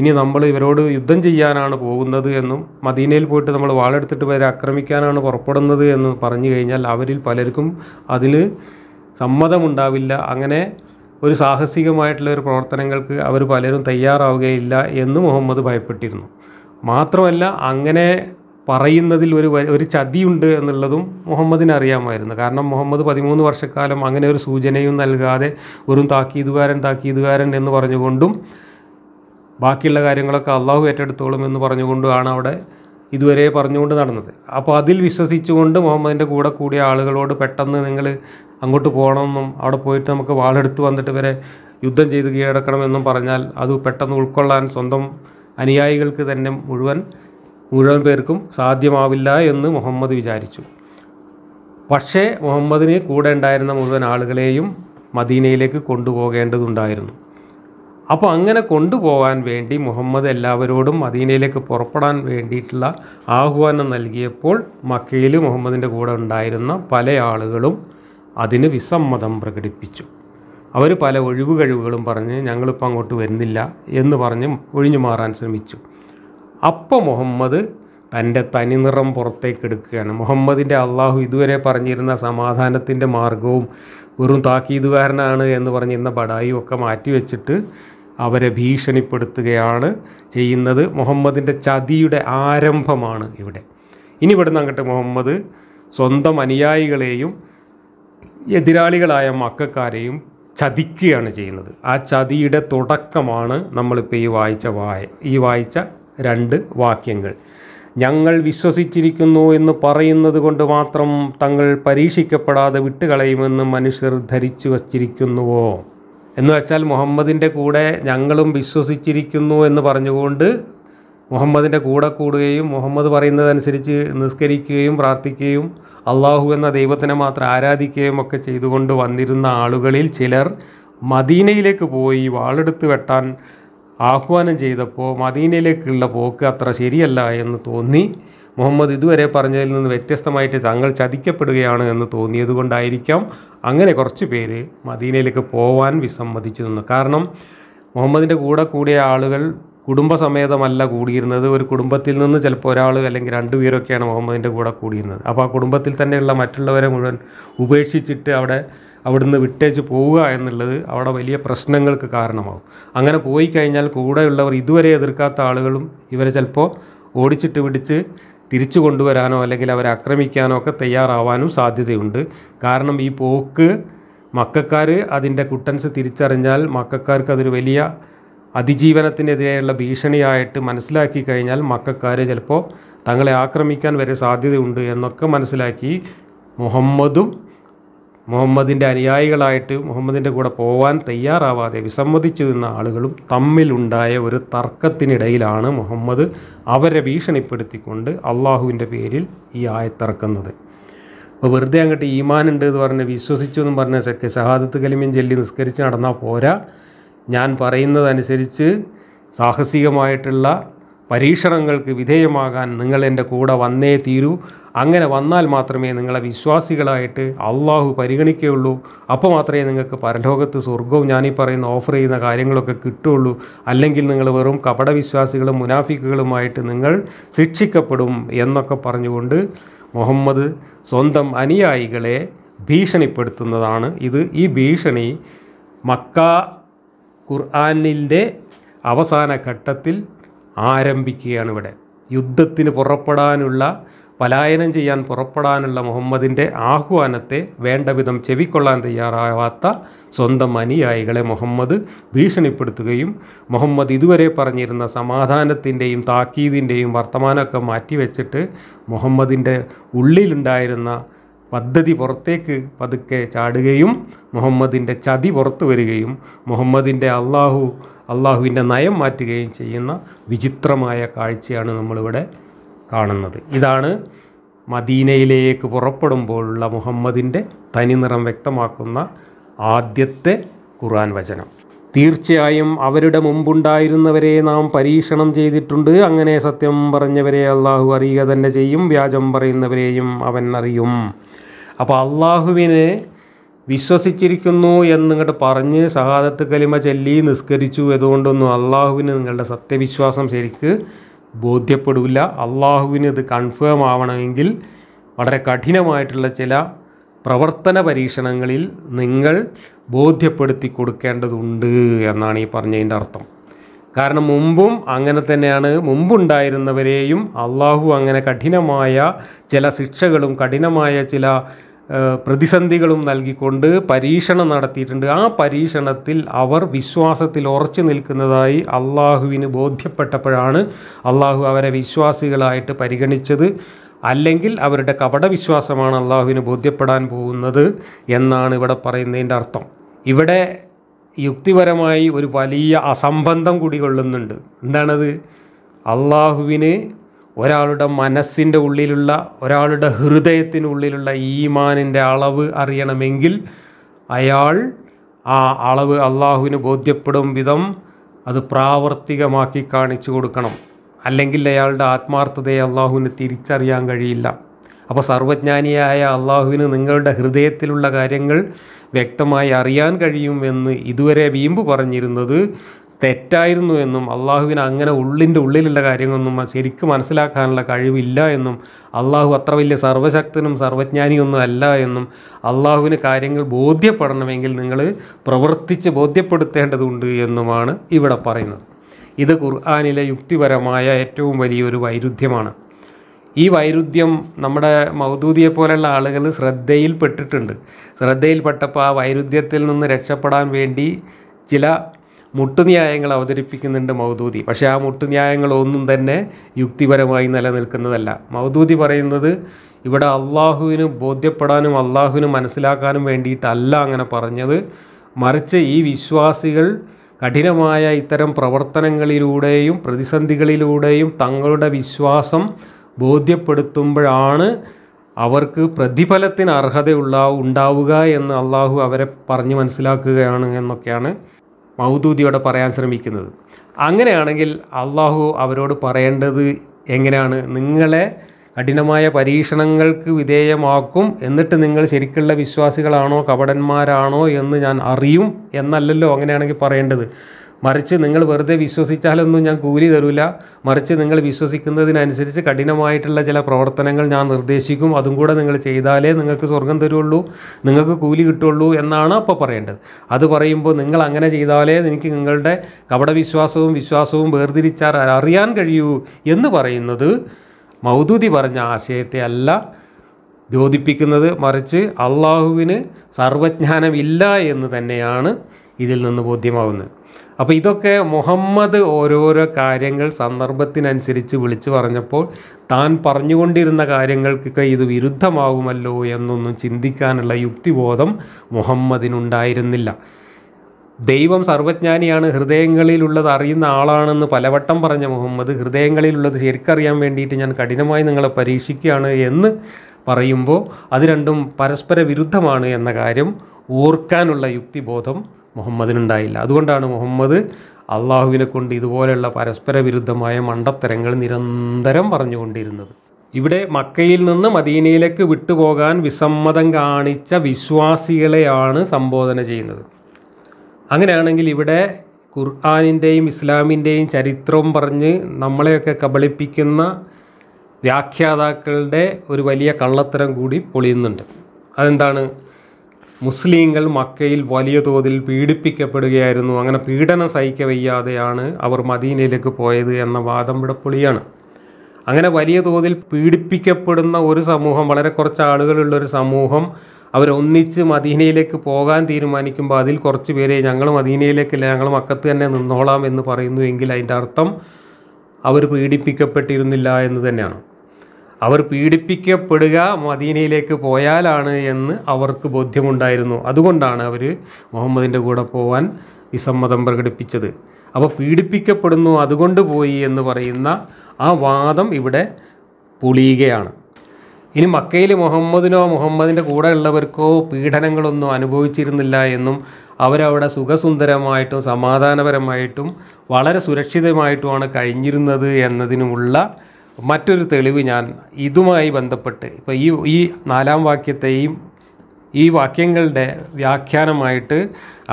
ഇനി നമ്മൾ ഇവരോട് യുദ്ധം ചെയ്യാനാണ് പോകുന്നത് എന്നും മദീനയിൽ പോയിട്ട് നമ്മൾ വാളെടുത്തിട്ട് വരെ ആക്രമിക്കാനാണ് പുറപ്പെടുന്നത് എന്ന് പറഞ്ഞു കഴിഞ്ഞാൽ അവരിൽ പലർക്കും അതിന് സമ്മതമുണ്ടാവില്ല അങ്ങനെ ഒരു സാഹസികമായിട്ടുള്ള ഒരു പ്രവർത്തനങ്ങൾക്ക് അവർ പലരും തയ്യാറാവുകയില്ല എന്ന് മുഹമ്മദ് ഭയപ്പെട്ടിരുന്നു മാത്രമല്ല അങ്ങനെ പറയുന്നതിൽ ഒരു ഒരു ചതിയുണ്ട് എന്നുള്ളതും മുഹമ്മദിന് അറിയാമായിരുന്നു കാരണം മുഹമ്മദ് പതിമൂന്ന് വർഷക്കാലം അങ്ങനെ ഒരു സൂചനയും നൽകാതെ വെറും താക്കീതുകാരൻ താക്കീതുകാരൻ എന്ന് പറഞ്ഞുകൊണ്ടും ബാക്കിയുള്ള കാര്യങ്ങളൊക്കെ അള്ളാഹു ഏറ്റെടുത്തോളും എന്ന് പറഞ്ഞുകൊണ്ടുമാണ് അവിടെ ഇതുവരെ പറഞ്ഞുകൊണ്ട് നടന്നത് അപ്പോൾ അതിൽ വിശ്വസിച്ചുകൊണ്ട് മുഹമ്മദിൻ്റെ കൂടെ കൂടിയ ആളുകളോട് പെട്ടെന്ന് നിങ്ങൾ അങ്ങോട്ട് പോകണമെന്നും അവിടെ പോയിട്ട് നമുക്ക് വാളെടുത്ത് വന്നിട്ട് വരെ യുദ്ധം ചെയ്ത് കീഴടക്കണമെന്നും പറഞ്ഞാൽ അത് പെട്ടെന്ന് ഉൾക്കൊള്ളാൻ സ്വന്തം അനുയായികൾക്ക് തന്നെ മുഴുവൻ മുഴുവൻ പേർക്കും സാധ്യമാവില്ല എന്ന് മുഹമ്മദ് വിചാരിച്ചു പക്ഷേ മുഹമ്മദിന് കൂടെ ഉണ്ടായിരുന്ന മുഴുവൻ ആളുകളെയും മദീനയിലേക്ക് കൊണ്ടുപോകേണ്ടതുണ്ടായിരുന്നു അപ്പോൾ അങ്ങനെ കൊണ്ടുപോകാൻ വേണ്ടി മുഹമ്മദ് എല്ലാവരോടും മദീനയിലേക്ക് പുറപ്പെടാൻ വേണ്ടിയിട്ടുള്ള ആഹ്വാനം നൽകിയപ്പോൾ മക്കയിൽ മുഹമ്മദിൻ്റെ കൂടെ ഉണ്ടായിരുന്ന പല ആളുകളും അതിന് വിസമ്മതം പ്രകടിപ്പിച്ചു അവർ പല ഒഴിവ് കഴിവുകളും പറഞ്ഞ് ഞങ്ങളിപ്പോൾ അങ്ങോട്ട് വരുന്നില്ല എന്ന് പറഞ്ഞ് ഒഴിഞ്ഞു മാറാൻ ശ്രമിച്ചു അപ്പോൾ മുഹമ്മദ് തൻ്റെ തനിനിറം പുറത്തേക്കെടുക്കുകയാണ് മുഹമ്മദിൻ്റെ അള്ളാഹു ഇതുവരെ പറഞ്ഞിരുന്ന സമാധാനത്തിൻ്റെ മാർഗവും വെറും താക്കീതുകാരനാണ് എന്ന് പറഞ്ഞിരുന്ന ബടായും ഒക്കെ മാറ്റിവെച്ചിട്ട് അവരെ ഭീഷണിപ്പെടുത്തുകയാണ് ചെയ്യുന്നത് മുഹമ്മദിൻ്റെ ചതിയുടെ ആരംഭമാണ് ഇവിടെ ഇനി ഇവിടുന്ന് അങ്ങോട്ട് മുഹമ്മദ് സ്വന്തം അനുയായികളെയും എതിരാളികളായ മക്കാരെയും ചതിക്കുകയാണ് ചെയ്യുന്നത് ആ ചതിയുടെ തുടക്കമാണ് നമ്മളിപ്പോൾ ഈ വായിച്ച വായ ഈ വായിച്ച രണ്ട് വാക്യങ്ങൾ ഞങ്ങൾ വിശ്വസിച്ചിരിക്കുന്നു എന്ന് പറയുന്നത് കൊണ്ട് മാത്രം തങ്ങൾ പരീക്ഷിക്കപ്പെടാതെ വിട്ടുകളയുമെന്ന് മനുഷ്യർ ധരിച്ചു വച്ചിരിക്കുന്നുവോ എന്ന് വെച്ചാൽ മുഹമ്മദിൻ്റെ കൂടെ ഞങ്ങളും വിശ്വസിച്ചിരിക്കുന്നു എന്ന് പറഞ്ഞുകൊണ്ട് മുഹമ്മദിൻ്റെ കൂടെ കൂടുകയും മുഹമ്മദ് പറയുന്നതനുസരിച്ച് നിസ്കരിക്കുകയും പ്രാർത്ഥിക്കുകയും അള്ളാഹു എന്ന ദൈവത്തിനെ മാത്രം ആരാധിക്കുകയും ഒക്കെ ചെയ്തുകൊണ്ട് വന്നിരുന്ന ആളുകളിൽ ചിലർ മദീനയിലേക്ക് പോയി വാളെടുത്ത് വെട്ടാൻ ആഹ്വാനം ചെയ്തപ്പോൾ മദീനയിലേക്കുള്ള പോക്ക് അത്ര ശരിയല്ല എന്ന് തോന്നി മുഹമ്മദ് ഇതുവരെ പറഞ്ഞതിൽ നിന്ന് വ്യത്യസ്തമായിട്ട് തങ്ങൾ ചതിക്കപ്പെടുകയാണ് എന്ന് തോന്നിയത് കൊണ്ടായിരിക്കാം അങ്ങനെ കുറച്ച് പേര് മദീനയിലേക്ക് പോവാൻ വിസമ്മതിച്ചു നിന്ന് കാരണം മുഹമ്മദിൻ്റെ കൂടെ കൂടിയ ആളുകൾ കുടുംബസമേതമല്ല കൂടിയിരുന്നത് ഒരു കുടുംബത്തിൽ നിന്ന് ചിലപ്പോൾ ഒരാൾ അല്ലെങ്കിൽ രണ്ടുപേരൊക്കെയാണ് മുഹമ്മദിൻ്റെ കൂടെ കൂടിയിരുന്നത് അപ്പോൾ ആ കുടുംബത്തിൽ തന്നെയുള്ള മറ്റുള്ളവരെ മുഴുവൻ ഉപേക്ഷിച്ചിട്ട് അവിടെ അവിടുന്ന് വിട്ടേച്ച് പോവുക എന്നുള്ളത് അവിടെ വലിയ പ്രശ്നങ്ങൾക്ക് കാരണമാകും അങ്ങനെ പോയി കഴിഞ്ഞാൽ കൂടെയുള്ളവർ ഇതുവരെ എതിർക്കാത്ത ആളുകളും ഇവരെ ചിലപ്പോൾ ഓടിച്ചിട്ട് പിടിച്ച് തിരിച്ചു കൊണ്ടുവരാനോ അല്ലെങ്കിൽ അവരെ ആക്രമിക്കാനോ ഒക്കെ തയ്യാറാവാനും സാധ്യതയുണ്ട് കാരണം ഈ പോക്ക് മക്കാർ അതിൻ്റെ കുട്ടൻസ് തിരിച്ചറിഞ്ഞാൽ മക്കാർക്ക് അതൊരു വലിയ അതിജീവനത്തിനെതിരെയുള്ള ഭീഷണിയായിട്ട് മനസ്സിലാക്കി കഴിഞ്ഞാൽ മക്കാര് ചിലപ്പോൾ തങ്ങളെ ആക്രമിക്കാൻ വരെ സാധ്യതയുണ്ട് എന്നൊക്കെ മനസ്സിലാക്കി മുഹമ്മദും മുഹമ്മദിൻ്റെ അനുയായികളായിട്ട് മുഹമ്മദിൻ്റെ കൂടെ പോകാൻ തയ്യാറാവാതെ വിസമ്മതിച്ചു നിന്ന ആളുകളും തമ്മിലുണ്ടായ ഒരു തർക്കത്തിനിടയിലാണ് മുഹമ്മദ് അവരെ ഭീഷണിപ്പെടുത്തിക്കൊണ്ട് അള്ളാഹുവിൻ്റെ പേരിൽ ഈ ആയത്തിറക്കുന്നത് അപ്പോൾ വെറുതെ അങ്ങോട്ട് ഈമാനുണ്ട് എന്ന് പറഞ്ഞ് വിശ്വസിച്ചു എന്നും പറഞ്ഞ സക്കെ ഷഹാദത്ത് കലിമീൻ ചൊല്ലി നിസ്കരിച്ച് നടന്നാൽ പോരാ ഞാൻ പറയുന്നതനുസരിച്ച് സാഹസികമായിട്ടുള്ള പരീക്ഷണങ്ങൾക്ക് വിധേയമാകാൻ നിങ്ങൾ എൻ്റെ കൂടെ വന്നേ തീരൂ അങ്ങനെ വന്നാൽ മാത്രമേ നിങ്ങളെ വിശ്വാസികളായിട്ട് അള്ളാഹു പരിഗണിക്കുകയുള്ളൂ അപ്പോൾ മാത്രമേ നിങ്ങൾക്ക് പരലോകത്ത് സ്വർഗവും ഞാനീ പറയുന്ന ഓഫർ ചെയ്യുന്ന കാര്യങ്ങളൊക്കെ കിട്ടുകയുള്ളൂ അല്ലെങ്കിൽ നിങ്ങൾ വെറും കപടവിശ്വാസികളും മുനാഫിക്കുകളുമായിട്ട് നിങ്ങൾ ശിക്ഷിക്കപ്പെടും എന്നൊക്കെ പറഞ്ഞുകൊണ്ട് മുഹമ്മദ് സ്വന്തം അനുയായികളെ ഭീഷണിപ്പെടുത്തുന്നതാണ് ഇത് ഈ ഭീഷണി മക്ക ഖുർആാനിൻ്റെ അവസാന ഘട്ടത്തിൽ ആരംഭിക്കുകയാണ് ഇവിടെ യുദ്ധത്തിന് പുറപ്പെടാനുള്ള പലായനം ചെയ്യാൻ പുറപ്പെടാനുള്ള മുഹമ്മദിൻ്റെ ആഹ്വാനത്തെ വേണ്ടവിധം ചെവിക്കൊള്ളാൻ തയ്യാറാവാത്ത സ്വന്തം അനുയായികളെ മുഹമ്മദ് ഭീഷണിപ്പെടുത്തുകയും മുഹമ്മദ് ഇതുവരെ പറഞ്ഞിരുന്ന സമാധാനത്തിൻ്റെയും താക്കീതിൻ്റെയും വർത്തമാനമൊക്കെ മാറ്റിവെച്ചിട്ട് മുഹമ്മദിൻ്റെ ഉള്ളിലുണ്ടായിരുന്ന പദ്ധതി പുറത്തേക്ക് പതുക്കെ ചാടുകയും മുഹമ്മദിൻ്റെ ചതി പുറത്തു വരികയും മുഹമ്മദിൻ്റെ അള്ളാഹു അള്ളാഹുവിൻ്റെ നയം മാറ്റുകയും ചെയ്യുന്ന വിചിത്രമായ കാഴ്ചയാണ് നമ്മളിവിടെ കാണുന്നത് ഇതാണ് മദീനയിലേക്ക് പുറപ്പെടുമ്പോഴുള്ള മുഹമ്മദിൻ്റെ തനിനിറം വ്യക്തമാക്കുന്ന ആദ്യത്തെ ഖുർആൻ വചനം തീർച്ചയായും അവരുടെ മുമ്പുണ്ടായിരുന്നവരെ നാം പരീക്ഷണം ചെയ്തിട്ടുണ്ട് അങ്ങനെ സത്യം പറഞ്ഞവരെ അള്ളാഹു അറിയുക തന്നെ ചെയ്യും വ്യാജം പറയുന്നവരെയും അവൻ അറിയും അപ്പോൾ അള്ളാഹുവിനെ വിശ്വസിച്ചിരിക്കുന്നു എന്ന് എന്നിങ്ങോട്ട് പറഞ്ഞ് സഹാദത്ത് കലിമ ചൊല്ലി നിസ്കരിച്ചു അതുകൊണ്ടൊന്നും അള്ളാഹുവിന് നിങ്ങളുടെ സത്യവിശ്വാസം ശരിക്ക് ബോധ്യപ്പെടില്ല അള്ളാഹുവിന് ഇത് കൺഫേം ആവണമെങ്കിൽ വളരെ കഠിനമായിട്ടുള്ള ചില പ്രവർത്തന പരീക്ഷണങ്ങളിൽ നിങ്ങൾ ബോധ്യപ്പെടുത്തി കൊടുക്കേണ്ടതുണ്ട് എന്നാണ് ഈ പറഞ്ഞതിൻ്റെ അർത്ഥം കാരണം മുമ്പും അങ്ങനെ തന്നെയാണ് മുമ്പുണ്ടായിരുന്നവരെയും അള്ളാഹു അങ്ങനെ കഠിനമായ ചില ശിക്ഷകളും കഠിനമായ ചില പ്രതിസന്ധികളും നൽകിക്കൊണ്ട് പരീക്ഷണം നടത്തിയിട്ടുണ്ട് ആ പരീക്ഷണത്തിൽ അവർ വിശ്വാസത്തിൽ ഉറച്ചു നിൽക്കുന്നതായി അള്ളാഹുവിന് ബോധ്യപ്പെട്ടപ്പോഴാണ് അള്ളാഹു അവരെ വിശ്വാസികളായിട്ട് പരിഗണിച്ചത് അല്ലെങ്കിൽ അവരുടെ കപടവിശ്വാസമാണ് അള്ളാഹുവിന് ബോധ്യപ്പെടാൻ പോകുന്നത് എന്നാണ് ഇവിടെ പറയുന്നതിൻ്റെ അർത്ഥം ഇവിടെ യുക്തിപരമായി ഒരു വലിയ അസംബന്ധം കൂടി കൊള്ളുന്നുണ്ട് എന്താണത് അള്ളാഹുവിന് ഒരാളുടെ മനസ്സിൻ്റെ ഉള്ളിലുള്ള ഒരാളുടെ ഹൃദയത്തിനുള്ളിലുള്ള ഈമാനിൻ്റെ അളവ് അറിയണമെങ്കിൽ അയാൾ ആ അളവ് അള്ളാഹുവിന് ബോധ്യപ്പെടും വിധം അത് പ്രാവർത്തികമാക്കി കാണിച്ചു കൊടുക്കണം അല്ലെങ്കിൽ അയാളുടെ ആത്മാർത്ഥതയെ അള്ളാഹുവിന് തിരിച്ചറിയാൻ കഴിയില്ല അപ്പോൾ സർവജ്ഞാനിയായ അള്ളാഹുവിന് നിങ്ങളുടെ ഹൃദയത്തിലുള്ള കാര്യങ്ങൾ വ്യക്തമായി അറിയാൻ കഴിയുമെന്ന് ഇതുവരെ വീമ്പ് പറഞ്ഞിരുന്നത് തെറ്റായിരുന്നു എന്നും അള്ളാഹുവിന് അങ്ങനെ ഉള്ളിൻ്റെ ഉള്ളിലുള്ള കാര്യങ്ങളൊന്നും ശരിക്കും മനസ്സിലാക്കാനുള്ള കഴിവില്ല എന്നും അള്ളാഹു അത്ര വലിയ സർവശക്തനും സർവജ്ഞാനിയൊന്നും അല്ല എന്നും അള്ളാഹുവിന് കാര്യങ്ങൾ ബോധ്യപ്പെടണമെങ്കിൽ നിങ്ങൾ പ്രവർത്തിച്ച് ബോധ്യപ്പെടുത്തേണ്ടതുണ്ട് എന്നുമാണ് ഇവിടെ പറയുന്നത് ഇത് ഖുർആാനിലെ യുക്തിപരമായ ഏറ്റവും വലിയൊരു വൈരുദ്ധ്യമാണ് ഈ വൈരുദ്ധ്യം നമ്മുടെ മൗദൂദിയെ പോലെയുള്ള ആളുകൾ ശ്രദ്ധയിൽപ്പെട്ടിട്ടുണ്ട് ശ്രദ്ധയിൽപ്പെട്ടപ്പോൾ ആ വൈരുദ്ധ്യത്തിൽ നിന്ന് രക്ഷപ്പെടാൻ വേണ്ടി ചില മുട്ടുന്യായങ്ങൾ അവതരിപ്പിക്കുന്നുണ്ട് മൗദൂദി പക്ഷേ ആ മുട്ടുന്യായങ്ങളൊന്നും തന്നെ യുക്തിപരമായി നിലനിൽക്കുന്നതല്ല മൗദൂദി പറയുന്നത് ഇവിടെ അള്ളാഹുവിന് ബോധ്യപ്പെടാനും അള്ളാഹുവിന് മനസ്സിലാക്കാനും വേണ്ടിയിട്ടല്ല അങ്ങനെ പറഞ്ഞത് മറിച്ച് ഈ വിശ്വാസികൾ കഠിനമായ ഇത്തരം പ്രവർത്തനങ്ങളിലൂടെയും പ്രതിസന്ധികളിലൂടെയും തങ്ങളുടെ വിശ്വാസം ബോധ്യപ്പെടുത്തുമ്പോഴാണ് അവർക്ക് പ്രതിഫലത്തിന് അർഹതയുള്ള ഉണ്ടാവുക എന്ന് അള്ളാഹു അവരെ പറഞ്ഞു മനസ്സിലാക്കുകയാണ് എന്നൊക്കെയാണ് മൗദൂദിയോടെ പറയാൻ ശ്രമിക്കുന്നത് അങ്ങനെയാണെങ്കിൽ അള്ളാഹു അവരോട് പറയേണ്ടത് എങ്ങനെയാണ് നിങ്ങളെ കഠിനമായ പരീക്ഷണങ്ങൾക്ക് വിധേയമാക്കും എന്നിട്ട് നിങ്ങൾ ശരിക്കുള്ള വിശ്വാസികളാണോ കപടന്മാരാണോ എന്ന് ഞാൻ അറിയും എന്നല്ലല്ലോ അങ്ങനെയാണെങ്കിൽ പറയേണ്ടത് മറിച്ച് നിങ്ങൾ വെറുതെ വിശ്വസിച്ചാലൊന്നും ഞാൻ കൂലി തരില്ല മറിച്ച് നിങ്ങൾ വിശ്വസിക്കുന്നതിനനുസരിച്ച് കഠിനമായിട്ടുള്ള ചില പ്രവർത്തനങ്ങൾ ഞാൻ നിർദ്ദേശിക്കും അതും കൂടെ നിങ്ങൾ ചെയ്താലേ നിങ്ങൾക്ക് സ്വർഗം തരുള്ളൂ നിങ്ങൾക്ക് കൂലി കിട്ടുള്ളൂ എന്നാണ് അപ്പോൾ പറയേണ്ടത് അത് പറയുമ്പോൾ നിങ്ങൾ അങ്ങനെ ചെയ്താലേ എനിക്ക് നിങ്ങളുടെ കപടവിശ്വാസവും വിശ്വാസവും വേർതിരിച്ചാൽ അറിയാൻ കഴിയൂ എന്ന് പറയുന്നത് മൗദൂതി പറഞ്ഞ ആശയത്തെ അല്ല ദ്യോതിപ്പിക്കുന്നത് മറിച്ച് അള്ളാഹുവിന് സർവജ്ഞാനമില്ല എന്ന് തന്നെയാണ് ഇതിൽ നിന്ന് ബോധ്യമാവുന്നത് അപ്പോൾ ഇതൊക്കെ മുഹമ്മദ് ഓരോരോ കാര്യങ്ങൾ സന്ദർഭത്തിനനുസരിച്ച് വിളിച്ചു പറഞ്ഞപ്പോൾ താൻ പറഞ്ഞുകൊണ്ടിരുന്ന കാര്യങ്ങൾക്കൊക്കെ ഇത് വിരുദ്ധമാകുമല്ലോ എന്നൊന്നും ചിന്തിക്കാനുള്ള യുക്തിബോധം മുഹമ്മദിനുണ്ടായിരുന്നില്ല ദൈവം സർവജ്ഞാനിയാണ് ഹൃദയങ്ങളിലുള്ളത് അറിയുന്ന ആളാണെന്ന് പലവട്ടം പറഞ്ഞ മുഹമ്മദ് ഹൃദയങ്ങളിലുള്ളത് ശരിക്കറിയാൻ വേണ്ടിയിട്ട് ഞാൻ കഠിനമായി നിങ്ങളെ പരീക്ഷിക്കുകയാണ് എന്ന് പറയുമ്പോൾ അത് രണ്ടും പരസ്പര വിരുദ്ധമാണ് എന്ന കാര്യം ഓർക്കാനുള്ള യുക്തിബോധം മുഹമ്മദിനുണ്ടായില്ല അതുകൊണ്ടാണ് മുഹമ്മദ് അള്ളാഹുവിനെ കൊണ്ട് ഇതുപോലെയുള്ള പരസ്പര വിരുദ്ധമായ മണ്ടത്തരങ്ങൾ നിരന്തരം പറഞ്ഞുകൊണ്ടിരുന്നത് ഇവിടെ മക്കയിൽ നിന്ന് മദീനയിലേക്ക് വിട്ടുപോകാൻ വിസമ്മതം കാണിച്ച വിശ്വാസികളെയാണ് സംബോധന ചെയ്യുന്നത് അങ്ങനെയാണെങ്കിൽ ഇവിടെ ഖുർആാനിൻ്റെയും ഇസ്ലാമിൻ്റെയും ചരിത്രവും പറഞ്ഞ് നമ്മളെയൊക്കെ കബളിപ്പിക്കുന്ന വ്യാഖ്യാതാക്കളുടെ ഒരു വലിയ കള്ളത്തരം കൂടി പൊളിയുന്നുണ്ട് അതെന്താണ് മുസ്ലിങ്ങൾ മക്കയിൽ വലിയ തോതിൽ പീഡിപ്പിക്കപ്പെടുകയായിരുന്നു അങ്ങനെ പീഡനം സഹിക്ക വയ്യാതെയാണ് അവർ മദീനയിലേക്ക് പോയത് എന്ന വാദം വിടപ്പൊളിയാണ് അങ്ങനെ വലിയ തോതിൽ പീഡിപ്പിക്കപ്പെടുന്ന ഒരു സമൂഹം വളരെ കുറച്ച് ആളുകളുള്ള ഒരു സമൂഹം അവരൊന്നിച്ച് മദീനയിലേക്ക് പോകാൻ തീരുമാനിക്കുമ്പോൾ അതിൽ കുറച്ച് പേരെ ഞങ്ങൾ മദീനയിലേക്കില്ല ഞങ്ങൾ മക്കത്ത് തന്നെ നിന്നോളാം എന്ന് എങ്കിൽ അതിൻ്റെ അർത്ഥം അവർ പീഡിപ്പിക്കപ്പെട്ടിരുന്നില്ല എന്ന് തന്നെയാണ് അവർ പീഡിപ്പിക്കപ്പെടുക മദീനയിലേക്ക് പോയാലാണ് എന്ന് അവർക്ക് ബോധ്യമുണ്ടായിരുന്നു അതുകൊണ്ടാണ് അവർ മുഹമ്മദിൻ്റെ കൂടെ പോവാൻ വിസമ്മതം പ്രകടിപ്പിച്ചത് അപ്പോൾ പീഡിപ്പിക്കപ്പെടുന്നു അതുകൊണ്ട് പോയി എന്ന് പറയുന്ന ആ വാദം ഇവിടെ പുളിയുകയാണ് ഇനി മക്കയിൽ മുഹമ്മദിനോ മുഹമ്മദിൻ്റെ കൂടെയുള്ളവർക്കോ പീഡനങ്ങളൊന്നും അനുഭവിച്ചിരുന്നില്ല എന്നും അവരവിടെ സുഖസുന്ദരമായിട്ടും സമാധാനപരമായിട്ടും വളരെ സുരക്ഷിതമായിട്ടുമാണ് കഴിഞ്ഞിരുന്നത് എന്നതിനുമുള്ള മറ്റൊരു തെളിവ് ഞാൻ ഇതുമായി ബന്ധപ്പെട്ട് ഇപ്പോൾ ഈ ഈ നാലാം വാക്യത്തെയും ഈ വാക്യങ്ങളുടെ വ്യാഖ്യാനമായിട്ട്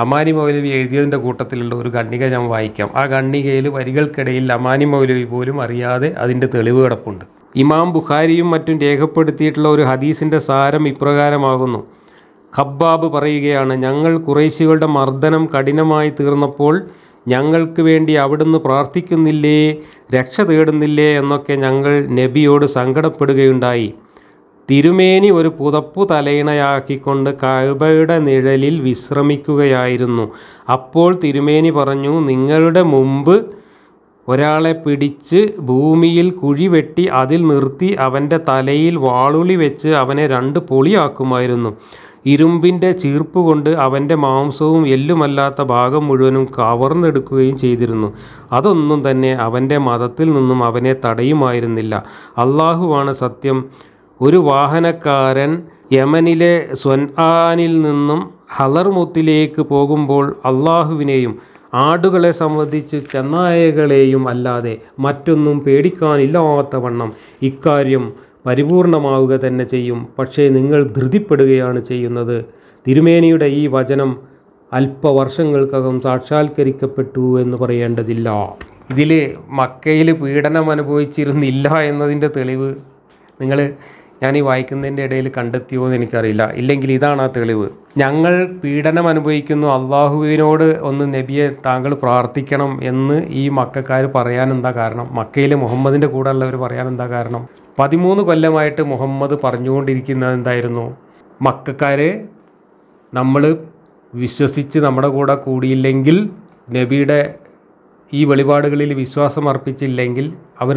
അമാനി മൗലവി എഴുതിയതിൻ്റെ കൂട്ടത്തിലുള്ള ഒരു ഖണ്ണിക ഞാൻ വായിക്കാം ആ ഖണ്ണികയിൽ വരികൾക്കിടയിൽ അമാനി മൗലവി പോലും അറിയാതെ അതിൻ്റെ തെളിവ് കിടപ്പുണ്ട് ഇമാം ബുഖാരിയും മറ്റും രേഖപ്പെടുത്തിയിട്ടുള്ള ഒരു ഹദീസിൻ്റെ സാരം ഇപ്രകാരമാകുന്നു ഖബ്ബാബ് പറയുകയാണ് ഞങ്ങൾ കുറേശികളുടെ മർദ്ദനം കഠിനമായി തീർന്നപ്പോൾ ഞങ്ങൾക്ക് വേണ്ടി അവിടുന്ന് പ്രാർത്ഥിക്കുന്നില്ലേ രക്ഷ തേടുന്നില്ലേ എന്നൊക്കെ ഞങ്ങൾ നബിയോട് സങ്കടപ്പെടുകയുണ്ടായി തിരുമേനി ഒരു പുതപ്പു തലയിണയാക്കിക്കൊണ്ട് കഴുബയുടെ നിഴലിൽ വിശ്രമിക്കുകയായിരുന്നു അപ്പോൾ തിരുമേനി പറഞ്ഞു നിങ്ങളുടെ മുമ്പ് ഒരാളെ പിടിച്ച് ഭൂമിയിൽ കുഴി വെട്ടി അതിൽ നിർത്തി അവൻ്റെ തലയിൽ വാളുളി വെച്ച് അവനെ രണ്ട് പൊളിയാക്കുമായിരുന്നു ഇരുമ്പിൻ്റെ ചീർപ്പ് കൊണ്ട് അവൻ്റെ മാംസവും എല്ലുമല്ലാത്ത ഭാഗം മുഴുവനും കവർന്നെടുക്കുകയും ചെയ്തിരുന്നു അതൊന്നും തന്നെ അവൻ്റെ മതത്തിൽ നിന്നും അവനെ തടയുമായിരുന്നില്ല അള്ളാഹുവാണ് സത്യം ഒരു വാഹനക്കാരൻ യമനിലെ സ്വൻആനിൽ നിന്നും ഹലർമുത്തിലേക്ക് പോകുമ്പോൾ അള്ളാഹുവിനെയും ആടുകളെ സംബന്ധിച്ച് ചെന്നായകളെയും അല്ലാതെ മറ്റൊന്നും പേടിക്കാനില്ലാത്ത വണ്ണം ഇക്കാര്യം പരിപൂർണമാവുക തന്നെ ചെയ്യും പക്ഷേ നിങ്ങൾ ധൃതിപ്പെടുകയാണ് ചെയ്യുന്നത് തിരുമേനിയുടെ ഈ വചനം അല്പവർഷങ്ങൾക്കകം സാക്ഷാത്കരിക്കപ്പെട്ടു എന്ന് പറയേണ്ടതില്ല ഇതിൽ മക്കയിൽ പീഡനം അനുഭവിച്ചിരുന്നില്ല എന്നതിൻ്റെ തെളിവ് നിങ്ങൾ ഞാൻ ഈ വായിക്കുന്നതിൻ്റെ ഇടയിൽ കണ്ടെത്തിയോ എന്ന് എനിക്കറിയില്ല ഇല്ലെങ്കിൽ ഇതാണ് ആ തെളിവ് ഞങ്ങൾ പീഡനം അനുഭവിക്കുന്നു അള്ളാഹുവിനോട് ഒന്ന് നബിയെ താങ്കൾ പ്രാർത്ഥിക്കണം എന്ന് ഈ മക്കാർ പറയാൻ എന്താ കാരണം മക്കയിലെ മുഹമ്മദിൻ്റെ കൂടെ ഉള്ളവർ പറയാൻ എന്താ കാരണം പതിമൂന്ന് കൊല്ലമായിട്ട് മുഹമ്മദ് പറഞ്ഞുകൊണ്ടിരിക്കുന്നത് എന്തായിരുന്നു മക്കാരെ നമ്മൾ വിശ്വസിച്ച് നമ്മുടെ കൂടെ കൂടിയില്ലെങ്കിൽ നബിയുടെ ഈ വെളിപാടുകളിൽ വിശ്വാസം അർപ്പിച്ചില്ലെങ്കിൽ അവർ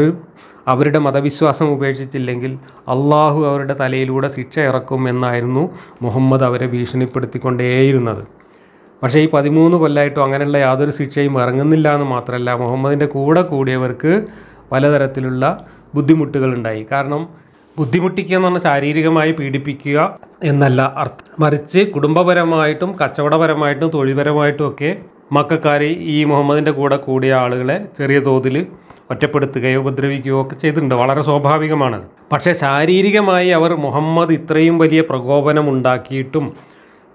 അവരുടെ മതവിശ്വാസം ഉപേക്ഷിച്ചില്ലെങ്കിൽ അള്ളാഹു അവരുടെ തലയിലൂടെ ശിക്ഷ ഇറക്കും എന്നായിരുന്നു മുഹമ്മദ് അവരെ ഭീഷണിപ്പെടുത്തിക്കൊണ്ടേയിരുന്നത് പക്ഷേ ഈ പതിമൂന്ന് കൊല്ലമായിട്ടും അങ്ങനെയുള്ള യാതൊരു ശിക്ഷയും ഇറങ്ങുന്നില്ല എന്ന് മാത്രമല്ല മുഹമ്മദിൻ്റെ കൂടെ കൂടിയവർക്ക് പലതരത്തിലുള്ള ബുദ്ധിമുട്ടുകളുണ്ടായി കാരണം ബുദ്ധിമുട്ടിക്കുക എന്ന് പറഞ്ഞാൽ ശാരീരികമായി പീഡിപ്പിക്കുക എന്നല്ല അർത്ഥം മറിച്ച് കുടുംബപരമായിട്ടും കച്ചവടപരമായിട്ടും തൊഴിൽപരമായിട്ടും ഒക്കെ മക്കാരി ഈ മുഹമ്മദിൻ്റെ കൂടെ കൂടിയ ആളുകളെ ചെറിയ തോതിൽ ഒറ്റപ്പെടുത്തുകയോ ഉപദ്രവിക്കുകയോ ഒക്കെ ചെയ്തിട്ടുണ്ട് വളരെ സ്വാഭാവികമാണ് പക്ഷേ ശാരീരികമായി അവർ മുഹമ്മദ് ഇത്രയും വലിയ പ്രകോപനം ഉണ്ടാക്കിയിട്ടും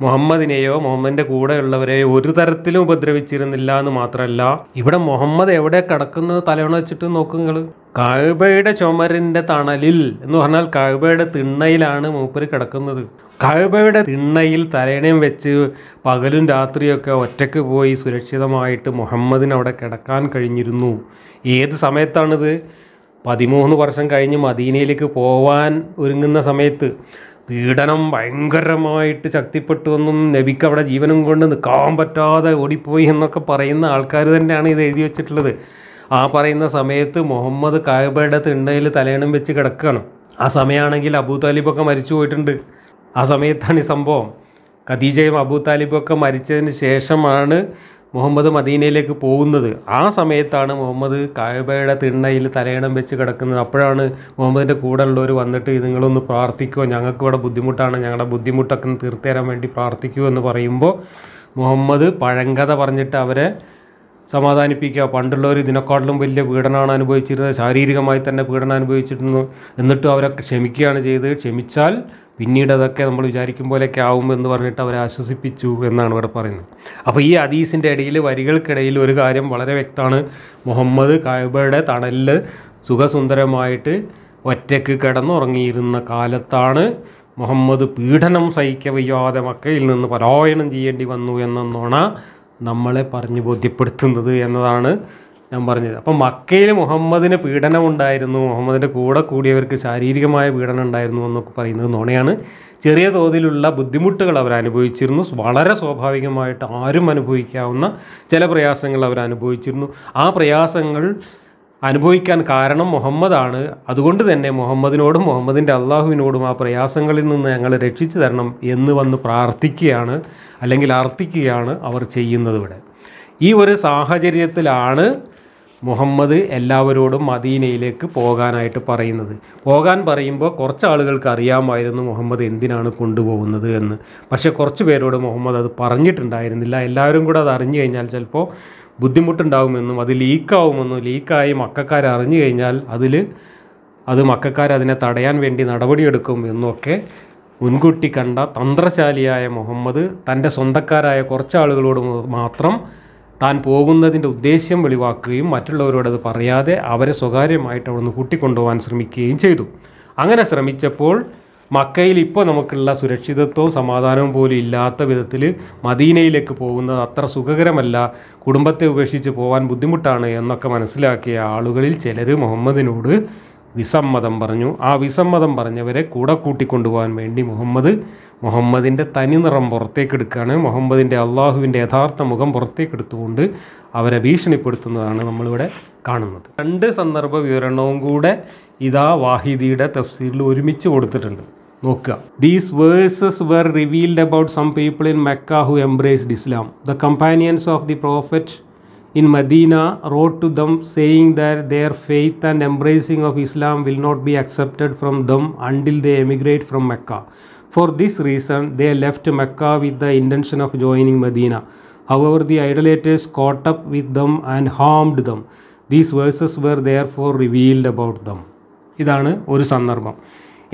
മുഹമ്മദിനെയോ മുഹമ്മദിൻ്റെ കൂടെയുള്ളവരെയോ ഒരു തരത്തിലും ഉപദ്രവിച്ചിരുന്നില്ല എന്ന് മാത്രമല്ല ഇവിടെ മുഹമ്മദ് എവിടെ കിടക്കുന്നത് തലവണ വെച്ചിട്ട് നോക്കുങ്ങൾ കാഴ്ബയുടെ ചുമരിൻ്റെ തണലിൽ എന്ന് പറഞ്ഞാൽ കാഴ്ബയുടെ തിണ്ണയിലാണ് മൂപ്പര് കിടക്കുന്നത് കാഴ്ബയുടെ തിണ്ണയിൽ തലേണയും വെച്ച് പകലും രാത്രിയൊക്കെ ഒറ്റയ്ക്ക് പോയി സുരക്ഷിതമായിട്ട് മുഹമ്മദിന് അവിടെ കിടക്കാൻ കഴിഞ്ഞിരുന്നു ഏത് സമയത്താണിത് പതിമൂന്ന് വർഷം കഴിഞ്ഞ് മദീനയിലേക്ക് പോവാൻ ഒരുങ്ങുന്ന സമയത്ത് പീഡനം ഭയങ്കരമായിട്ട് എന്നും നബിക്ക് അവിടെ ജീവനും കൊണ്ട് നിൽക്കാൻ പറ്റാതെ ഓടിപ്പോയി എന്നൊക്കെ പറയുന്ന ആൾക്കാർ തന്നെയാണ് ഇത് എഴുതി വെച്ചിട്ടുള്ളത് ആ പറയുന്ന സമയത്ത് മുഹമ്മദ് കായബയുടെ തിണ്ടയിൽ തലയണം വെച്ച് കിടക്കുകയാണ് ആ സമയമാണെങ്കിൽ അബൂ താലിബൊക്കെ മരിച്ചു പോയിട്ടുണ്ട് ആ സമയത്താണ് ഈ സംഭവം ഖദീജയും അബൂ താലിബൊക്കെ മരിച്ചതിന് ശേഷമാണ് മുഹമ്മദ് മദീനയിലേക്ക് പോകുന്നത് ആ സമയത്താണ് മുഹമ്മദ് കായബയുടെ തിണ്ണയിൽ തലയണം വെച്ച് കിടക്കുന്നത് അപ്പോഴാണ് മുഹമ്മദിൻ്റെ കൂടെ ഉള്ളവർ വന്നിട്ട് നിങ്ങളൊന്ന് പ്രാർത്ഥിക്കുമോ ഞങ്ങൾക്ക് ഇവിടെ ബുദ്ധിമുട്ടാണ് ഞങ്ങളുടെ ബുദ്ധിമുട്ടൊക്കെ തീർത്തുതരാൻ വേണ്ടി പ്രാർത്ഥിക്കൂ എന്ന് പറയുമ്പോൾ മുഹമ്മദ് പഴങ്കഥ പറഞ്ഞിട്ട് അവരെ സമാധാനിപ്പിക്കുക പണ്ടുള്ളവർ ഇതിനെക്കാട്ടിലും വലിയ പീഡനമാണ് അനുഭവിച്ചിരുന്നത് ശാരീരികമായി തന്നെ പീഡനം അനുഭവിച്ചിരുന്നു എന്നിട്ടും അവരെ ക്ഷമിക്കുകയാണ് ചെയ്ത് ക്ഷമിച്ചാൽ പിന്നീട് അതൊക്കെ നമ്മൾ വിചാരിക്കും പോലെയൊക്കെ ആവും എന്ന് പറഞ്ഞിട്ട് അവരെ ആശ്വസിപ്പിച്ചു എന്നാണ് ഇവിടെ പറയുന്നത് അപ്പോൾ ഈ അദീസിൻ്റെ ഇടയിൽ വരികൾക്കിടയിൽ ഒരു കാര്യം വളരെ വ്യക്തമാണ് മുഹമ്മദ് കായബയുടെ തണലിൽ സുഖസുന്ദരമായിട്ട് ഒറ്റയ്ക്ക് കിടന്നുറങ്ങിയിരുന്ന കാലത്താണ് മുഹമ്മദ് പീഡനം സഹിക്കവയ്യാതെ മക്കയിൽ നിന്ന് പലായനം ചെയ്യേണ്ടി വന്നു എന്ന നമ്മളെ പറഞ്ഞ് ബോധ്യപ്പെടുത്തുന്നത് എന്നതാണ് ഞാൻ പറഞ്ഞത് അപ്പം മക്കയിൽ മുഹമ്മദിന് പീഡനം ഉണ്ടായിരുന്നു മുഹമ്മദിൻ്റെ കൂടെ കൂടിയവർക്ക് ശാരീരികമായ പീഡനം ഉണ്ടായിരുന്നു എന്നൊക്കെ പറയുന്നത് നോണയാണ് ചെറിയ തോതിലുള്ള ബുദ്ധിമുട്ടുകൾ അവർ അനുഭവിച്ചിരുന്നു വളരെ സ്വാഭാവികമായിട്ട് ആരും അനുഭവിക്കാവുന്ന ചില പ്രയാസങ്ങൾ അവർ അനുഭവിച്ചിരുന്നു ആ പ്രയാസങ്ങൾ അനുഭവിക്കാൻ കാരണം മുഹമ്മദാണ് അതുകൊണ്ട് തന്നെ മുഹമ്മദിനോടും മുഹമ്മദിൻ്റെ അള്ളാഹുവിനോടും ആ പ്രയാസങ്ങളിൽ നിന്ന് ഞങ്ങളെ രക്ഷിച്ചു തരണം എന്ന് വന്ന് പ്രാർത്ഥിക്കുകയാണ് അല്ലെങ്കിൽ അർത്ഥിക്കുകയാണ് അവർ ചെയ്യുന്നത് ഇവിടെ ഈ ഒരു സാഹചര്യത്തിലാണ് മുഹമ്മദ് എല്ലാവരോടും മദീനയിലേക്ക് പോകാനായിട്ട് പറയുന്നത് പോകാൻ പറയുമ്പോൾ കുറച്ച് ആളുകൾക്ക് അറിയാമായിരുന്നു മുഹമ്മദ് എന്തിനാണ് കൊണ്ടുപോകുന്നത് എന്ന് പക്ഷേ കുറച്ച് പേരോട് മുഹമ്മദ് അത് പറഞ്ഞിട്ടുണ്ടായിരുന്നില്ല എല്ലാവരും കൂടെ അത് അറിഞ്ഞു കഴിഞ്ഞാൽ ചിലപ്പോൾ ബുദ്ധിമുട്ടുണ്ടാവുമെന്നും അത് ലീക്കാവുമെന്നും ലീക്കായി മക്കാർ അറിഞ്ഞു കഴിഞ്ഞാൽ അതിൽ അത് മക്കാർ അതിനെ തടയാൻ വേണ്ടി നടപടിയെടുക്കും എന്നൊക്കെ മുൻകൂട്ടി കണ്ട തന്ത്രശാലിയായ മുഹമ്മദ് തൻ്റെ സ്വന്തക്കാരായ കുറച്ച് ആളുകളോട് മാത്രം താൻ പോകുന്നതിൻ്റെ ഉദ്ദേശ്യം വെളിവാക്കുകയും മറ്റുള്ളവരോട് അത് പറയാതെ അവരെ സ്വകാര്യമായിട്ട് അവിടുന്ന് കൂട്ടിക്കൊണ്ടുപോകാൻ ശ്രമിക്കുകയും ചെയ്തു അങ്ങനെ ശ്രമിച്ചപ്പോൾ മക്കയിൽ ഇപ്പോൾ നമുക്കുള്ള സുരക്ഷിതത്വവും സമാധാനവും പോലും ഇല്ലാത്ത വിധത്തിൽ മദീനയിലേക്ക് പോകുന്നത് അത്ര സുഖകരമല്ല കുടുംബത്തെ ഉപേക്ഷിച്ച് പോകാൻ ബുദ്ധിമുട്ടാണ് എന്നൊക്കെ മനസ്സിലാക്കിയ ആളുകളിൽ ചിലർ മുഹമ്മദിനോട് വിസമ്മതം പറഞ്ഞു ആ വിസമ്മതം പറഞ്ഞവരെ കൂടെ കൂട്ടിക്കൊണ്ടുപോകാൻ വേണ്ടി മുഹമ്മദ് മുഹമ്മദിൻ്റെ തനിനിറം പുറത്തേക്കെടുക്കുകയാണ് മുഹമ്മദിൻ്റെ അള്ളാഹുവിൻ്റെ യഥാർത്ഥ മുഖം പുറത്തേക്കെടുത്തുകൊണ്ട് അവരെ ഭീഷണിപ്പെടുത്തുന്നതാണ് നമ്മളിവിടെ കാണുന്നത് രണ്ട് സന്ദർഭ വിവരണവും കൂടെ ഇതാ വാഹിദിയുടെ തഫ്സീറിൽ ഒരുമിച്ച് കൊടുത്തിട്ടുണ്ട് നോക്കുക these verses were revealed about some people in Mecca who embraced Islam the companions of the prophet in Medina wrote to them saying that their faith and embracing of Islam will not be accepted from them until they emigrate from Mecca. For this reason, they left Mecca with the intention of joining Medina. However, the idolaters caught up with them and harmed them. These verses were therefore revealed about them. ഇതാണ് ഒരു സന്ദർഭം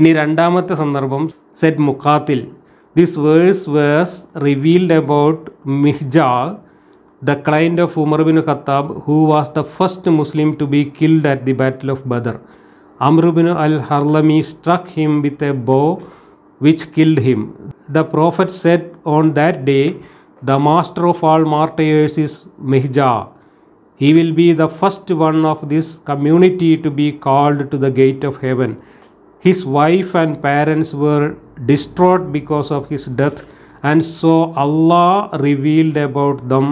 ഇനി രണ്ടാമത്തെ സന്ദർഭം said Muqatil this verse verse revealed about Mihja the client of Umar bin Khattab who was the first Muslim to be killed at the battle of Badr Amr bin al Hadrami struck him with a bow which killed him. The Prophet said on that day, The master of all martyrs is Mihja. He will be the first one of this community to be called to the gate of heaven. His wife and parents were distraught because of his death, and so Allah revealed about them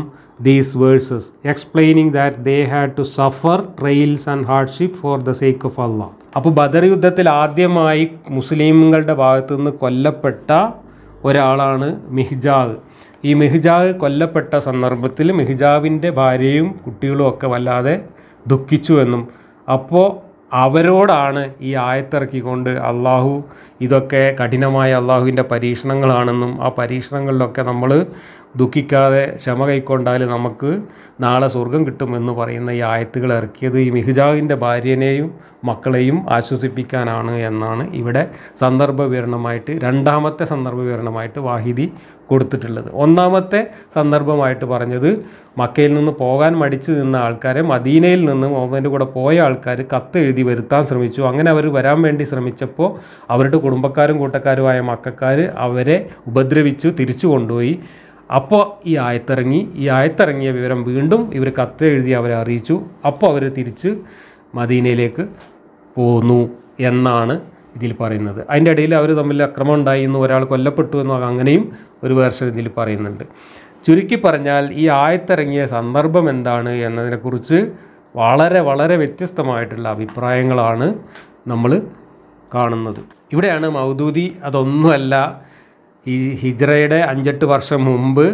these verses, explaining that they had to suffer trials and hardship for the sake of Allah. അപ്പോൾ ബദർ യുദ്ധത്തിൽ ആദ്യമായി മുസ്ലിമുകളുടെ ഭാഗത്തു നിന്ന് കൊല്ലപ്പെട്ട ഒരാളാണ് മിഹ്ജാദ് ഈ മിഹ്ജാദ് കൊല്ലപ്പെട്ട സന്ദർഭത്തിൽ മിഹ്ജാവിൻ്റെ ഭാര്യയും കുട്ടികളും ഒക്കെ വല്ലാതെ ദുഃഖിച്ചു എന്നും അപ്പോൾ അവരോടാണ് ഈ ആയത്തിറക്കിക്കൊണ്ട് അള്ളാഹു ഇതൊക്കെ കഠിനമായ അള്ളാഹുവിൻ്റെ പരീക്ഷണങ്ങളാണെന്നും ആ പരീക്ഷണങ്ങളിലൊക്കെ നമ്മൾ ദുഃഖിക്കാതെ ക്ഷമ കൈക്കൊണ്ടാൽ നമുക്ക് നാളെ സ്വർഗം കിട്ടുമെന്ന് പറയുന്ന ഈ ആയത്തുകൾ ഇറക്കിയത് ഈ മിഹിജാവിൻ്റെ ഭാര്യനെയും മക്കളെയും ആശ്വസിപ്പിക്കാനാണ് എന്നാണ് ഇവിടെ സന്ദർഭ വിവരണമായിട്ട് രണ്ടാമത്തെ സന്ദർഭ വിവരണമായിട്ട് വാഹിദി കൊടുത്തിട്ടുള്ളത് ഒന്നാമത്തെ സന്ദർഭമായിട്ട് പറഞ്ഞത് മക്കയിൽ നിന്ന് പോകാൻ മടിച്ചു നിന്ന ആൾക്കാരെ മദീനയിൽ നിന്ന് മുഹമ്മദിൻ്റെ കൂടെ പോയ ആൾക്കാർ കത്ത് എഴുതി വരുത്താൻ ശ്രമിച്ചു അങ്ങനെ അവർ വരാൻ വേണ്ടി ശ്രമിച്ചപ്പോൾ അവരുടെ കുടുംബക്കാരും കൂട്ടക്കാരുമായ മക്കാർ അവരെ ഉപദ്രവിച്ചു തിരിച്ചു കൊണ്ടുപോയി അപ്പോൾ ഈ ആയത്തിറങ്ങി ഈ ആയത്തിറങ്ങിയ വിവരം വീണ്ടും ഇവർ കത്ത് എഴുതി അവരെ അറിയിച്ചു അപ്പോൾ അവർ തിരിച്ച് മദീനയിലേക്ക് പോന്നു എന്നാണ് ഇതിൽ പറയുന്നത് അതിൻ്റെ ഇടയിൽ അവർ തമ്മിൽ അക്രമം ഉണ്ടായി എന്ന് ഒരാൾ കൊല്ലപ്പെട്ടു എന്നും അങ്ങനെയും ഒരു വേർഷൻ ഇതിൽ പറയുന്നുണ്ട് ചുരുക്കി പറഞ്ഞാൽ ഈ ആയത്തിറങ്ങിയ സന്ദർഭം എന്താണ് എന്നതിനെക്കുറിച്ച് വളരെ വളരെ വ്യത്യസ്തമായിട്ടുള്ള അഭിപ്രായങ്ങളാണ് നമ്മൾ കാണുന്നത് ഇവിടെയാണ് മൗദൂദി അതൊന്നുമല്ല ഈ ഹിജ്റയുടെ അഞ്ചെട്ട് വർഷം മുമ്പ്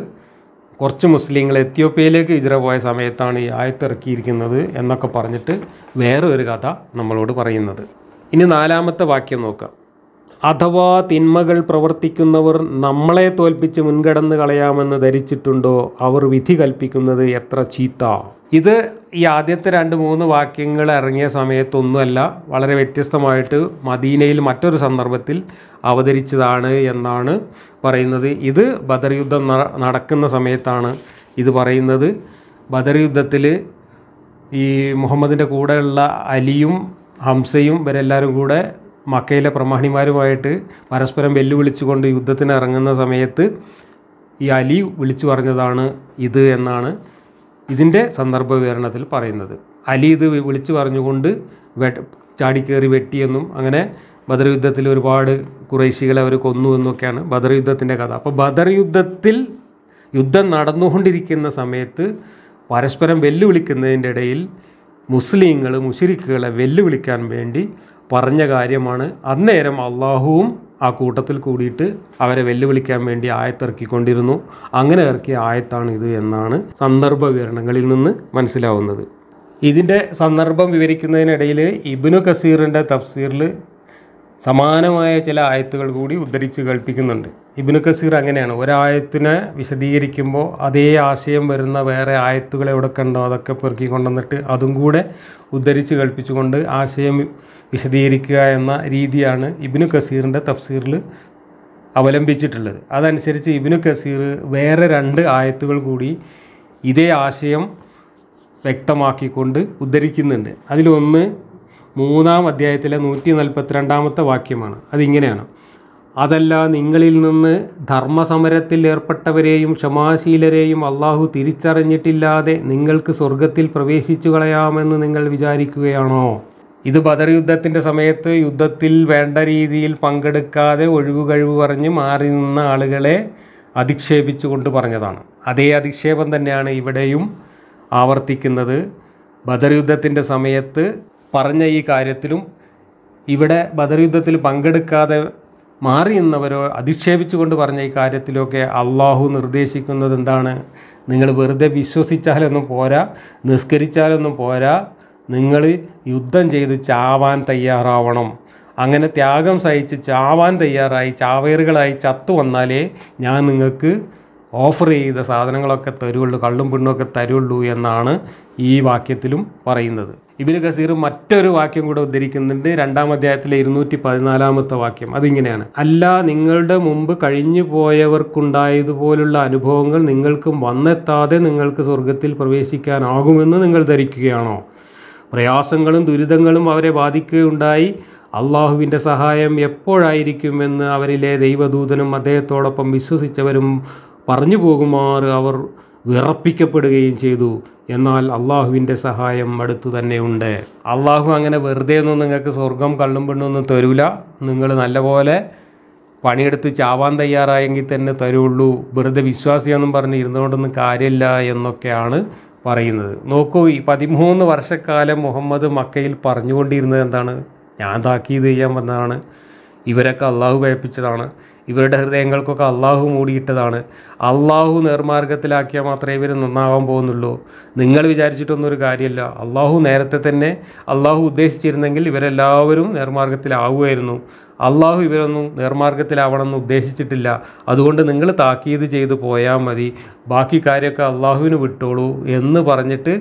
കുറച്ച് മുസ്ലിങ്ങൾ എത്യോപ്യയിലേക്ക് ഹിജ്ര പോയ സമയത്താണ് ഈ ആയത്തിറക്കിയിരിക്കുന്നത് എന്നൊക്കെ പറഞ്ഞിട്ട് വേറെ ഒരു കഥ നമ്മളോട് പറയുന്നത് ഇനി നാലാമത്തെ വാക്യം നോക്കാം അഥവാ തിന്മകൾ പ്രവർത്തിക്കുന്നവർ നമ്മളെ തോൽപ്പിച്ച് മുൻകടന്ന് കളയാമെന്ന് ധരിച്ചിട്ടുണ്ടോ അവർ വിധി കൽപ്പിക്കുന്നത് എത്ര ചീത്ത ഇത് ഈ ആദ്യത്തെ രണ്ട് മൂന്ന് വാക്യങ്ങൾ ഇറങ്ങിയ സമയത്തൊന്നുമല്ല വളരെ വ്യത്യസ്തമായിട്ട് മദീനയിൽ മറ്റൊരു സന്ദർഭത്തിൽ അവതരിച്ചതാണ് എന്നാണ് പറയുന്നത് ഇത് ബദർ യുദ്ധം നടക്കുന്ന സമയത്താണ് ഇത് പറയുന്നത് ബദർ യുദ്ധത്തിൽ ഈ മുഹമ്മദിൻ്റെ കൂടെയുള്ള അലിയും ഹംസയും ഇവരെല്ലാവരും കൂടെ മക്കയിലെ പ്രമാണിമാരുമായിട്ട് പരസ്പരം വെല്ലുവിളിച്ചുകൊണ്ട് യുദ്ധത്തിന് ഇറങ്ങുന്ന സമയത്ത് ഈ അലി വിളിച്ചു പറഞ്ഞതാണ് ഇത് എന്നാണ് ഇതിൻ്റെ സന്ദർഭ വിവരണത്തിൽ പറയുന്നത് അലി ഇത് വിളിച്ചു പറഞ്ഞുകൊണ്ട് ചാടിക്കേറി വെട്ടിയെന്നും അങ്ങനെ ബദർ യുദ്ധത്തിൽ ഒരുപാട് കുറേശികളെ അവർ കൊന്നു എന്നൊക്കെയാണ് ബദർ യുദ്ധത്തിൻ്റെ കഥ അപ്പോൾ ബദർ യുദ്ധത്തിൽ യുദ്ധം നടന്നുകൊണ്ടിരിക്കുന്ന സമയത്ത് പരസ്പരം വെല്ലുവിളിക്കുന്നതിൻ്റെ ഇടയിൽ മുസ്ലിങ്ങൾ മുഷിരിക്കുകളെ വെല്ലുവിളിക്കാൻ വേണ്ടി പറഞ്ഞ കാര്യമാണ് അന്നേരം അള്ളാഹുവും ആ കൂട്ടത്തിൽ കൂടിയിട്ട് അവരെ വെല്ലുവിളിക്കാൻ വേണ്ടി ആയത്തിറക്കിക്കൊണ്ടിരുന്നു അങ്ങനെ ഇറക്കിയ ആയത്താണ് ഇത് എന്നാണ് സന്ദർഭ വിവരണങ്ങളിൽ നിന്ന് മനസ്സിലാവുന്നത് ഇതിൻ്റെ സന്ദർഭം വിവരിക്കുന്നതിനിടയിൽ ഇബിനു കസീറിൻ്റെ തഫ്സീറിൽ സമാനമായ ചില ആയത്തുകൾ കൂടി ഉദ്ധരിച്ച് കൽപ്പിക്കുന്നുണ്ട് ഇബിനു കസീർ അങ്ങനെയാണ് ഒരായത്തിനെ വിശദീകരിക്കുമ്പോൾ അതേ ആശയം വരുന്ന വേറെ ആയത്തുകൾ എവിടെ കണ്ടോ അതൊക്കെ പെറുക്കി കൊണ്ടുവന്നിട്ട് അതും കൂടെ ഉദ്ധരിച്ച് കൽപ്പിച്ചുകൊണ്ട് ആശയം വിശദീകരിക്കുക എന്ന രീതിയാണ് ഇബിനു കസീറിൻ്റെ തഫ്സീറിൽ അവലംബിച്ചിട്ടുള്ളത് അതനുസരിച്ച് ഇബിനു കസീർ വേറെ രണ്ട് ആയത്തുകൾ കൂടി ഇതേ ആശയം വ്യക്തമാക്കിക്കൊണ്ട് ഉദ്ധരിക്കുന്നുണ്ട് അതിലൊന്ന് മൂന്നാം അധ്യായത്തിലെ നൂറ്റി രണ്ടാമത്തെ വാക്യമാണ് അതിങ്ങനെയാണ് അതല്ല നിങ്ങളിൽ നിന്ന് ധർമ്മസമരത്തിൽ ഏർപ്പെട്ടവരെയും ക്ഷമാശീലരെയും അള്ളാഹു തിരിച്ചറിഞ്ഞിട്ടില്ലാതെ നിങ്ങൾക്ക് സ്വർഗത്തിൽ പ്രവേശിച്ചു കളയാമെന്ന് നിങ്ങൾ വിചാരിക്കുകയാണോ ഇത് ബദർ യുദ്ധത്തിൻ്റെ സമയത്ത് യുദ്ധത്തിൽ വേണ്ട രീതിയിൽ പങ്കെടുക്കാതെ ഒഴിവ് കഴിവ് പറഞ്ഞ് മാറി നിന്ന ആളുകളെ അധിക്ഷേപിച്ചുകൊണ്ട് പറഞ്ഞതാണ് അതേ അധിക്ഷേപം തന്നെയാണ് ഇവിടെയും ആവർത്തിക്കുന്നത് ബദർ യുദ്ധത്തിൻ്റെ സമയത്ത് പറഞ്ഞ ഈ കാര്യത്തിലും ഇവിടെ ബദർ യുദ്ധത്തിൽ പങ്കെടുക്കാതെ മാറി നിന്നവരോ അധിക്ഷേപിച്ചുകൊണ്ട് പറഞ്ഞ ഈ കാര്യത്തിലൊക്കെ അള്ളാഹു നിർദ്ദേശിക്കുന്നത് എന്താണ് നിങ്ങൾ വെറുതെ വിശ്വസിച്ചാലൊന്നും പോരാ നിസ്കരിച്ചാലൊന്നും പോരാ നിങ്ങൾ യുദ്ധം ചെയ്ത് ചാവാൻ തയ്യാറാവണം അങ്ങനെ ത്യാഗം സഹിച്ച് ചാവാൻ തയ്യാറായി ചാവേറുകളായി ചത്തു വന്നാലേ ഞാൻ നിങ്ങൾക്ക് ഓഫർ ചെയ്ത സാധനങ്ങളൊക്കെ തരുള്ളൂ കള്ളും പെണ്ണുമൊക്കെ തരുള്ളൂ എന്നാണ് ഈ വാക്യത്തിലും പറയുന്നത് ഇബിന് കസീർ മറ്റൊരു വാക്യം കൂടെ ഉദ്ധരിക്കുന്നുണ്ട് രണ്ടാം അധ്യായത്തിലെ ഇരുന്നൂറ്റി പതിനാലാമത്തെ വാക്യം അതിങ്ങനെയാണ് അല്ല നിങ്ങളുടെ മുമ്പ് കഴിഞ്ഞു പോയവർക്കുണ്ടായതുപോലുള്ള അനുഭവങ്ങൾ നിങ്ങൾക്കും വന്നെത്താതെ നിങ്ങൾക്ക് സ്വർഗത്തിൽ പ്രവേശിക്കാനാകുമെന്ന് നിങ്ങൾ ധരിക്കുകയാണോ പ്രയാസങ്ങളും ദുരിതങ്ങളും അവരെ ബാധിക്കുകയുണ്ടായി അള്ളാഹുവിൻ്റെ സഹായം എപ്പോഴായിരിക്കുമെന്ന് അവരിലെ ദൈവദൂതനും അദ്ദേഹത്തോടൊപ്പം വിശ്വസിച്ചവരും പറഞ്ഞു പോകുമാറ് അവർ വിറപ്പിക്കപ്പെടുകയും ചെയ്തു എന്നാൽ അള്ളാഹുവിൻ്റെ സഹായം അടുത്തു തന്നെയുണ്ട് അള്ളാഹു അങ്ങനെ വെറുതെ ഒന്നും നിങ്ങൾക്ക് സ്വർഗം കള്ളും പെണ്ണൊന്നും തരൂല നിങ്ങൾ നല്ലപോലെ പണിയെടുത്ത് ചാവാൻ തയ്യാറായെങ്കിൽ തന്നെ തരുള്ളൂ വെറുതെ വിശ്വാസിയാണെന്നും പറഞ്ഞ് ഇരുന്നുകൊണ്ടൊന്നും കാര്യമില്ല എന്നൊക്കെയാണ് പറയുന്നത് നോക്കൂ ഈ പതിമൂന്ന് വർഷക്കാലം മുഹമ്മദ് മക്കയിൽ പറഞ്ഞുകൊണ്ടിരുന്നത് എന്താണ് ഞാൻ താക്കീത് ചെയ്യാൻ വന്നതാണ് ഇവരൊക്കെ അള്ളാഹു ഭയപ്പിച്ചതാണ് ഇവരുടെ ഹൃദയങ്ങൾക്കൊക്കെ അള്ളാഹു മൂടിയിട്ടതാണ് അള്ളാഹു നേർമാർഗത്തിലാക്കിയാൽ മാത്രമേ ഇവർ നന്നാവാൻ പോകുന്നുള്ളൂ നിങ്ങൾ വിചാരിച്ചിട്ടൊന്നും ഒരു കാര്യമല്ല അള്ളാഹു നേരത്തെ തന്നെ അള്ളാഹു ഉദ്ദേശിച്ചിരുന്നെങ്കിൽ ഇവരെല്ലാവരും നേർമാർഗത്തിലാവുമായിരുന്നു അള്ളാഹു ഇവരൊന്നും നേർമാർഗത്തിലാവണമെന്ന് ഉദ്ദേശിച്ചിട്ടില്ല അതുകൊണ്ട് നിങ്ങൾ താക്കീത് ചെയ്ത് പോയാൽ മതി ബാക്കി കാര്യമൊക്കെ അള്ളാഹുവിന് വിട്ടോളൂ എന്ന് പറഞ്ഞിട്ട്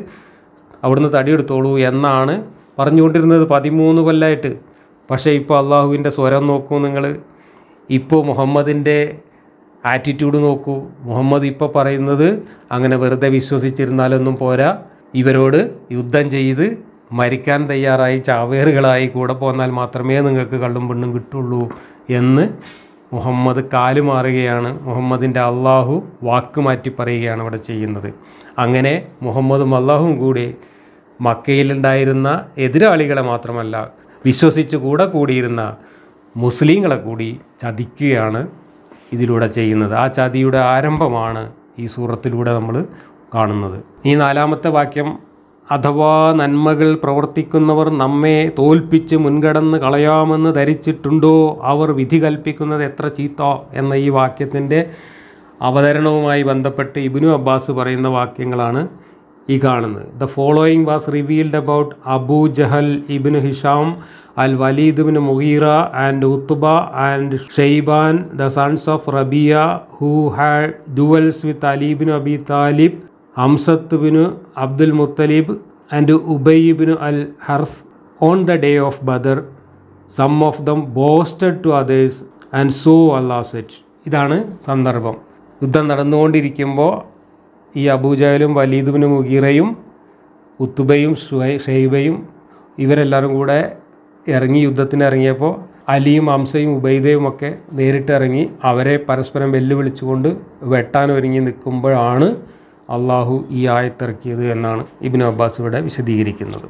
അവിടുന്ന് തടിയെടുത്തോളൂ എന്നാണ് പറഞ്ഞുകൊണ്ടിരുന്നത് പതിമൂന്ന് കൊല്ലമായിട്ട് പക്ഷേ ഇപ്പോൾ അള്ളാഹുവിൻ്റെ സ്വരം നോക്കൂ നിങ്ങൾ ഇപ്പോൾ മുഹമ്മദിൻ്റെ ആറ്റിറ്റ്യൂഡ് നോക്കൂ മുഹമ്മദ് ഇപ്പോൾ പറയുന്നത് അങ്ങനെ വെറുതെ വിശ്വസിച്ചിരുന്നാലൊന്നും പോരാ ഇവരോട് യുദ്ധം ചെയ്ത് മരിക്കാൻ തയ്യാറായി ചാവേറുകളായി കൂടെ പോന്നാൽ മാത്രമേ നിങ്ങൾക്ക് കള്ളും പെണ്ണും കിട്ടുള്ളൂ എന്ന് മുഹമ്മദ് കാലുമാറുകയാണ് മുഹമ്മദിൻ്റെ അള്ളാഹു വാക്ക് മാറ്റി പറയുകയാണ് അവിടെ ചെയ്യുന്നത് അങ്ങനെ മുഹമ്മദും അള്ളാഹും കൂടി മക്കയിലുണ്ടായിരുന്ന എതിരാളികളെ മാത്രമല്ല വിശ്വസിച്ച് കൂടെ കൂടിയിരുന്ന മുസ്ലിങ്ങളെ കൂടി ചതിക്കുകയാണ് ഇതിലൂടെ ചെയ്യുന്നത് ആ ചതിയുടെ ആരംഭമാണ് ഈ സൂറത്തിലൂടെ നമ്മൾ കാണുന്നത് ഈ നാലാമത്തെ വാക്യം അഥവാ നന്മകൾ പ്രവർത്തിക്കുന്നവർ നമ്മെ തോൽപ്പിച്ച് മുൻകടന്ന് കളയാമെന്ന് ധരിച്ചിട്ടുണ്ടോ അവർ വിധി കൽപ്പിക്കുന്നത് എത്ര ചീത്ത എന്ന ഈ വാക്യത്തിൻ്റെ അവതരണവുമായി ബന്ധപ്പെട്ട് ഇബിനു അബ്ബാസ് പറയുന്ന വാക്യങ്ങളാണ് ഈ കാണുന്നത് the following was revealed about Abu Jahl ibn Hisham al Walid bin Mughirah and Utbah and Shaybah the sons of Rabiah who had duels with Ali bin Abi Talib Hamzah bin Abdul Muttalib and Ubaydah bin al Harith on the day of Badr some of them boasted to others and so Allah said ഇതാണ് സന്ദർഭം യുദ്ധം നടന്നുകൊണ്ടിരിക്കുമ്പോൾ ഈ അബൂജാലും വലീദുബിന് മുഗീറയും ഉത്തുബയും ഷെയ്ബയും ഇവരെല്ലാവരും കൂടെ ഇറങ്ങി യുദ്ധത്തിന് ഇറങ്ങിയപ്പോൾ അലിയും അംസയും ഉബൈദയും ഒക്കെ നേരിട്ടിറങ്ങി അവരെ പരസ്പരം വെല്ലുവിളിച്ചുകൊണ്ട് വെട്ടാൻ ഒരുങ്ങി നിൽക്കുമ്പോഴാണ് അള്ളാഹു ഈ ആയത്തിറക്കിയത് എന്നാണ് ഇബിൻ അബ്ബാസ് ഇവിടെ വിശദീകരിക്കുന്നത്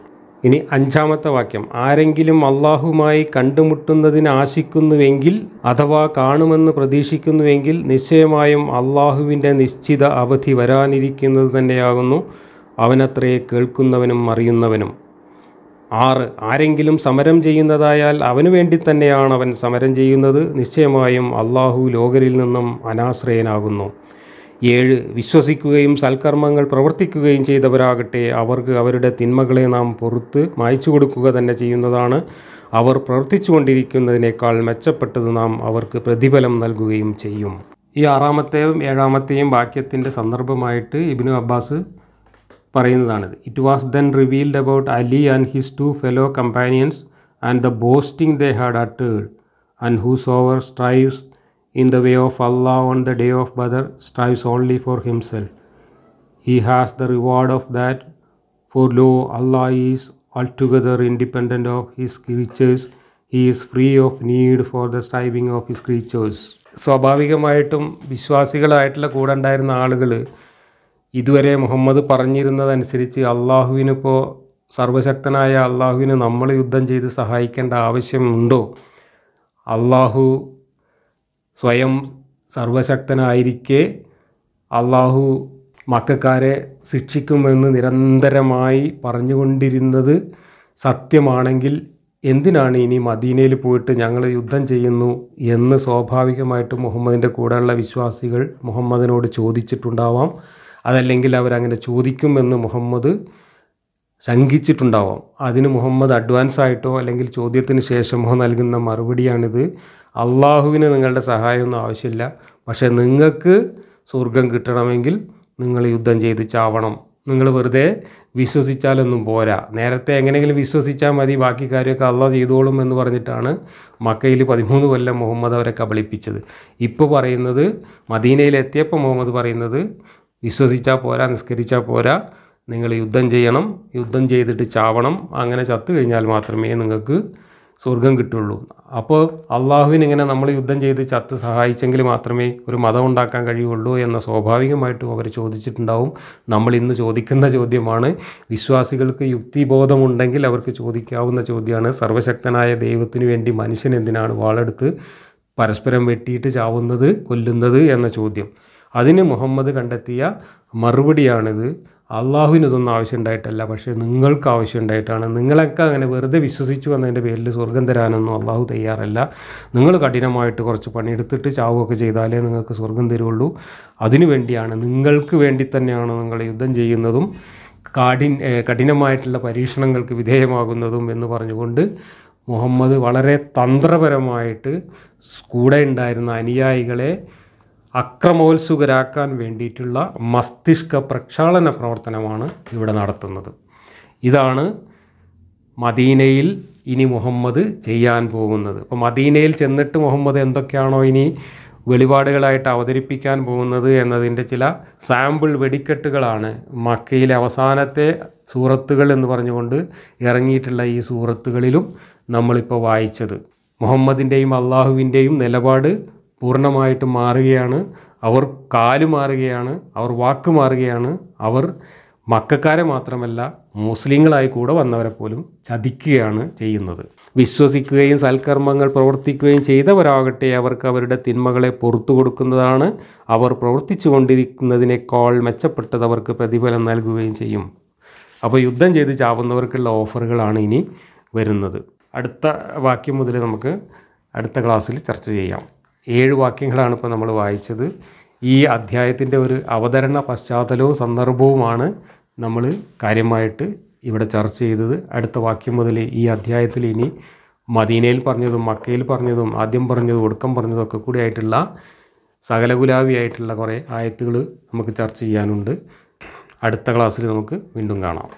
ഇനി അഞ്ചാമത്തെ വാക്യം ആരെങ്കിലും അള്ളാഹുമായി കണ്ടുമുട്ടുന്നതിന് ആശിക്കുന്നുവെങ്കിൽ അഥവാ കാണുമെന്ന് പ്രതീക്ഷിക്കുന്നുവെങ്കിൽ നിശ്ചയമായും അള്ളാഹുവിൻ്റെ നിശ്ചിത അവധി വരാനിരിക്കുന്നത് തന്നെയാകുന്നു അവനത്രേ കേൾക്കുന്നവനും അറിയുന്നവനും ആറ് ആരെങ്കിലും സമരം ചെയ്യുന്നതായാൽ അവനു വേണ്ടി തന്നെയാണ് അവൻ സമരം ചെയ്യുന്നത് നിശ്ചയമായും അള്ളാഹു ലോകരിൽ നിന്നും അനാശ്രയനാകുന്നു ഏഴ് വിശ്വസിക്കുകയും സൽക്കർമ്മങ്ങൾ പ്രവർത്തിക്കുകയും ചെയ്തവരാകട്ടെ അവർക്ക് അവരുടെ തിന്മകളെ നാം പൊറത്ത് മായച്ചു കൊടുക്കുക തന്നെ ചെയ്യുന്നതാണ് അവർ പ്രവർത്തിച്ചുകൊണ്ടിരിക്കുന്നതിനേക്കാൾ മെച്ചപ്പെട്ടത് നാം അവർക്ക് പ്രതിഫലം നൽകുകയും ചെയ്യും ഈ ആറാമത്തെയും ഏഴാമത്തെയും വാക്യത്തിൻ്റെ സന്ദർഭമായിട്ട് ഇബിനു അബ്ബാസ് പറയുന്നതാണിത് it was then revealed about Ali and his two fellow companions and the boasting they had അട്ടേഡ് and whosoever strives in the way of Allah on the day of Badr strives only for himself he has the reward of that for lo Allah is altogether independent of his creatures he is free of need for the striving of his creatures സ്വാഭാവികമായിട്ടും വിശ്വാസികളായിട്ടുള്ള കൂടെ ഉണ്ടായിരുന്ന ആളുകൾ ഇതുവരെ മുഹമ്മദ് പറഞ്ഞിരുന്നതനുസരിച്ച് അള്ളാഹുവിനിപ്പോൾ സർവശക്തനായ അള്ളാഹുവിന് നമ്മൾ യുദ്ധം ചെയ്ത് സഹായിക്കേണ്ട ആവശ്യമുണ്ടോ അള്ളാഹു സ്വയം സർവശക്തനായിരിക്കെ അള്ളാഹു മക്കാരെ ശിക്ഷിക്കുമെന്ന് നിരന്തരമായി പറഞ്ഞുകൊണ്ടിരുന്നത് സത്യമാണെങ്കിൽ എന്തിനാണ് ഇനി മദീനയിൽ പോയിട്ട് ഞങ്ങൾ യുദ്ധം ചെയ്യുന്നു എന്ന് സ്വാഭാവികമായിട്ട് മുഹമ്മദിൻ്റെ കൂടെയുള്ള വിശ്വാസികൾ മുഹമ്മദിനോട് ചോദിച്ചിട്ടുണ്ടാവാം അതല്ലെങ്കിൽ അവരങ്ങനെ ചോദിക്കുമെന്ന് മുഹമ്മദ് ശങ്കിച്ചിട്ടുണ്ടാവാം അതിന് മുഹമ്മദ് അഡ്വാൻസ് ആയിട്ടോ അല്ലെങ്കിൽ ചോദ്യത്തിന് ശേഷമോ നൽകുന്ന മറുപടിയാണിത് അള്ളാഹുവിന് നിങ്ങളുടെ സഹായമൊന്നും ആവശ്യമില്ല പക്ഷേ നിങ്ങൾക്ക് സ്വർഗം കിട്ടണമെങ്കിൽ നിങ്ങൾ യുദ്ധം ചെയ്ത് ചാവണം നിങ്ങൾ വെറുതെ വിശ്വസിച്ചാലൊന്നും പോരാ നേരത്തെ എങ്ങനെയെങ്കിലും വിശ്വസിച്ചാൽ മതി ബാക്കി കാര്യമൊക്കെ അള്ളാഹ് ചെയ്തോളും എന്ന് പറഞ്ഞിട്ടാണ് മക്കയിൽ പതിമൂന്ന് കൊല്ലം മുഹമ്മദ് അവരെ കബളിപ്പിച്ചത് ഇപ്പോൾ പറയുന്നത് മദീനയിലെത്തിയപ്പോൾ മുഹമ്മദ് പറയുന്നത് വിശ്വസിച്ചാൽ പോരാ നിസ്കരിച്ചാൽ പോരാ നിങ്ങൾ യുദ്ധം ചെയ്യണം യുദ്ധം ചെയ്തിട്ട് ചാവണം അങ്ങനെ ചത്തു കഴിഞ്ഞാൽ മാത്രമേ നിങ്ങൾക്ക് സ്വർഗം കിട്ടുള്ളൂ അപ്പോൾ അള്ളാഹുവിനിങ്ങനെ നമ്മൾ യുദ്ധം ചെയ്ത് ചത്ത് സഹായിച്ചെങ്കിൽ മാത്രമേ ഒരു മതം ഉണ്ടാക്കാൻ കഴിയുള്ളൂ എന്ന സ്വാഭാവികമായിട്ടും അവർ ചോദിച്ചിട്ടുണ്ടാവും നമ്മൾ ഇന്ന് ചോദിക്കുന്ന ചോദ്യമാണ് വിശ്വാസികൾക്ക് യുക്തിബോധമുണ്ടെങ്കിൽ അവർക്ക് ചോദിക്കാവുന്ന ചോദ്യമാണ് സർവശക്തനായ ദൈവത്തിനു വേണ്ടി മനുഷ്യൻ എന്തിനാണ് വാളെടുത്ത് പരസ്പരം വെട്ടിയിട്ട് ചാവുന്നത് കൊല്ലുന്നത് എന്ന ചോദ്യം അതിന് മുഹമ്മദ് കണ്ടെത്തിയ മറുപടിയാണിത് അള്ളാഹുവിന് ഇതൊന്നും ആവശ്യമുണ്ടായിട്ടല്ല പക്ഷേ നിങ്ങൾക്ക് ആവശ്യമുണ്ടായിട്ടാണ് നിങ്ങളൊക്കെ അങ്ങനെ വെറുതെ വിശ്വസിച്ചു എന്നതിൻ്റെ പേരിൽ സ്വർഗം തരാനൊന്നും അള്ളാഹു തയ്യാറല്ല നിങ്ങൾ കഠിനമായിട്ട് കുറച്ച് പണിയെടുത്തിട്ട് ചാവുകയൊക്കെ ചെയ്താലേ നിങ്ങൾക്ക് സ്വർഗം തരുള്ളൂ അതിനു വേണ്ടിയാണ് നിങ്ങൾക്ക് വേണ്ടി തന്നെയാണ് നിങ്ങൾ യുദ്ധം ചെയ്യുന്നതും കാഠിൻ കഠിനമായിട്ടുള്ള പരീക്ഷണങ്ങൾക്ക് വിധേയമാകുന്നതും എന്ന് പറഞ്ഞുകൊണ്ട് മുഹമ്മദ് വളരെ തന്ത്രപരമായിട്ട് കൂടെ ഉണ്ടായിരുന്ന അനുയായികളെ അക്രമോത്സുകരാക്കാൻ വേണ്ടിയിട്ടുള്ള മസ്തിഷ്ക പ്രക്ഷാളന പ്രവർത്തനമാണ് ഇവിടെ നടത്തുന്നത് ഇതാണ് മദീനയിൽ ഇനി മുഹമ്മദ് ചെയ്യാൻ പോകുന്നത് അപ്പോൾ മദീനയിൽ ചെന്നിട്ട് മുഹമ്മദ് എന്തൊക്കെയാണോ ഇനി വെളിപാടുകളായിട്ട് അവതരിപ്പിക്കാൻ പോകുന്നത് എന്നതിൻ്റെ ചില സാമ്പിൾ വെടിക്കെട്ടുകളാണ് മക്കയിലെ അവസാനത്തെ സൂറത്തുകൾ എന്ന് പറഞ്ഞുകൊണ്ട് ഇറങ്ങിയിട്ടുള്ള ഈ സൂറത്തുകളിലും നമ്മളിപ്പോൾ വായിച്ചത് മുഹമ്മദിൻ്റെയും അള്ളാഹുവിൻ്റെയും നിലപാട് പൂർണ്ണമായിട്ടും മാറുകയാണ് അവർ കാല് മാറുകയാണ് അവർ വാക്ക് മാറുകയാണ് അവർ മക്കാരെ മാത്രമല്ല മുസ്ലിങ്ങളായി കൂടെ വന്നവരെ പോലും ചതിക്കുകയാണ് ചെയ്യുന്നത് വിശ്വസിക്കുകയും സൽക്കർമ്മങ്ങൾ പ്രവർത്തിക്കുകയും ചെയ്തവരാകട്ടെ അവർക്ക് അവരുടെ തിന്മകളെ പുറത്തു കൊടുക്കുന്നതാണ് അവർ പ്രവർത്തിച്ചു കൊണ്ടിരിക്കുന്നതിനേക്കാൾ മെച്ചപ്പെട്ടത് അവർക്ക് പ്രതിഫലം നൽകുകയും ചെയ്യും അപ്പോൾ യുദ്ധം ചെയ്ത് ചാവുന്നവർക്കുള്ള ഓഫറുകളാണ് ഇനി വരുന്നത് അടുത്ത വാക്യം മുതൽ നമുക്ക് അടുത്ത ക്ലാസ്സിൽ ചർച്ച ചെയ്യാം ഏഴ് വാക്യങ്ങളാണ് ഇപ്പോൾ നമ്മൾ വായിച്ചത് ഈ അധ്യായത്തിൻ്റെ ഒരു അവതരണ പശ്ചാത്തലവും സന്ദർഭവുമാണ് നമ്മൾ കാര്യമായിട്ട് ഇവിടെ ചർച്ച ചെയ്തത് അടുത്ത വാക്യം മുതൽ ഈ അധ്യായത്തിൽ ഇനി മദീനയിൽ പറഞ്ഞതും മക്കയിൽ പറഞ്ഞതും ആദ്യം പറഞ്ഞതും ഒടുക്കം പറഞ്ഞതും ഒക്കെ കൂടി ആയിട്ടുള്ള ആയിട്ടുള്ള കുറേ ആയത്തുകൾ നമുക്ക് ചർച്ച ചെയ്യാനുണ്ട് അടുത്ത ക്ലാസ്സിൽ നമുക്ക് വീണ്ടും കാണാം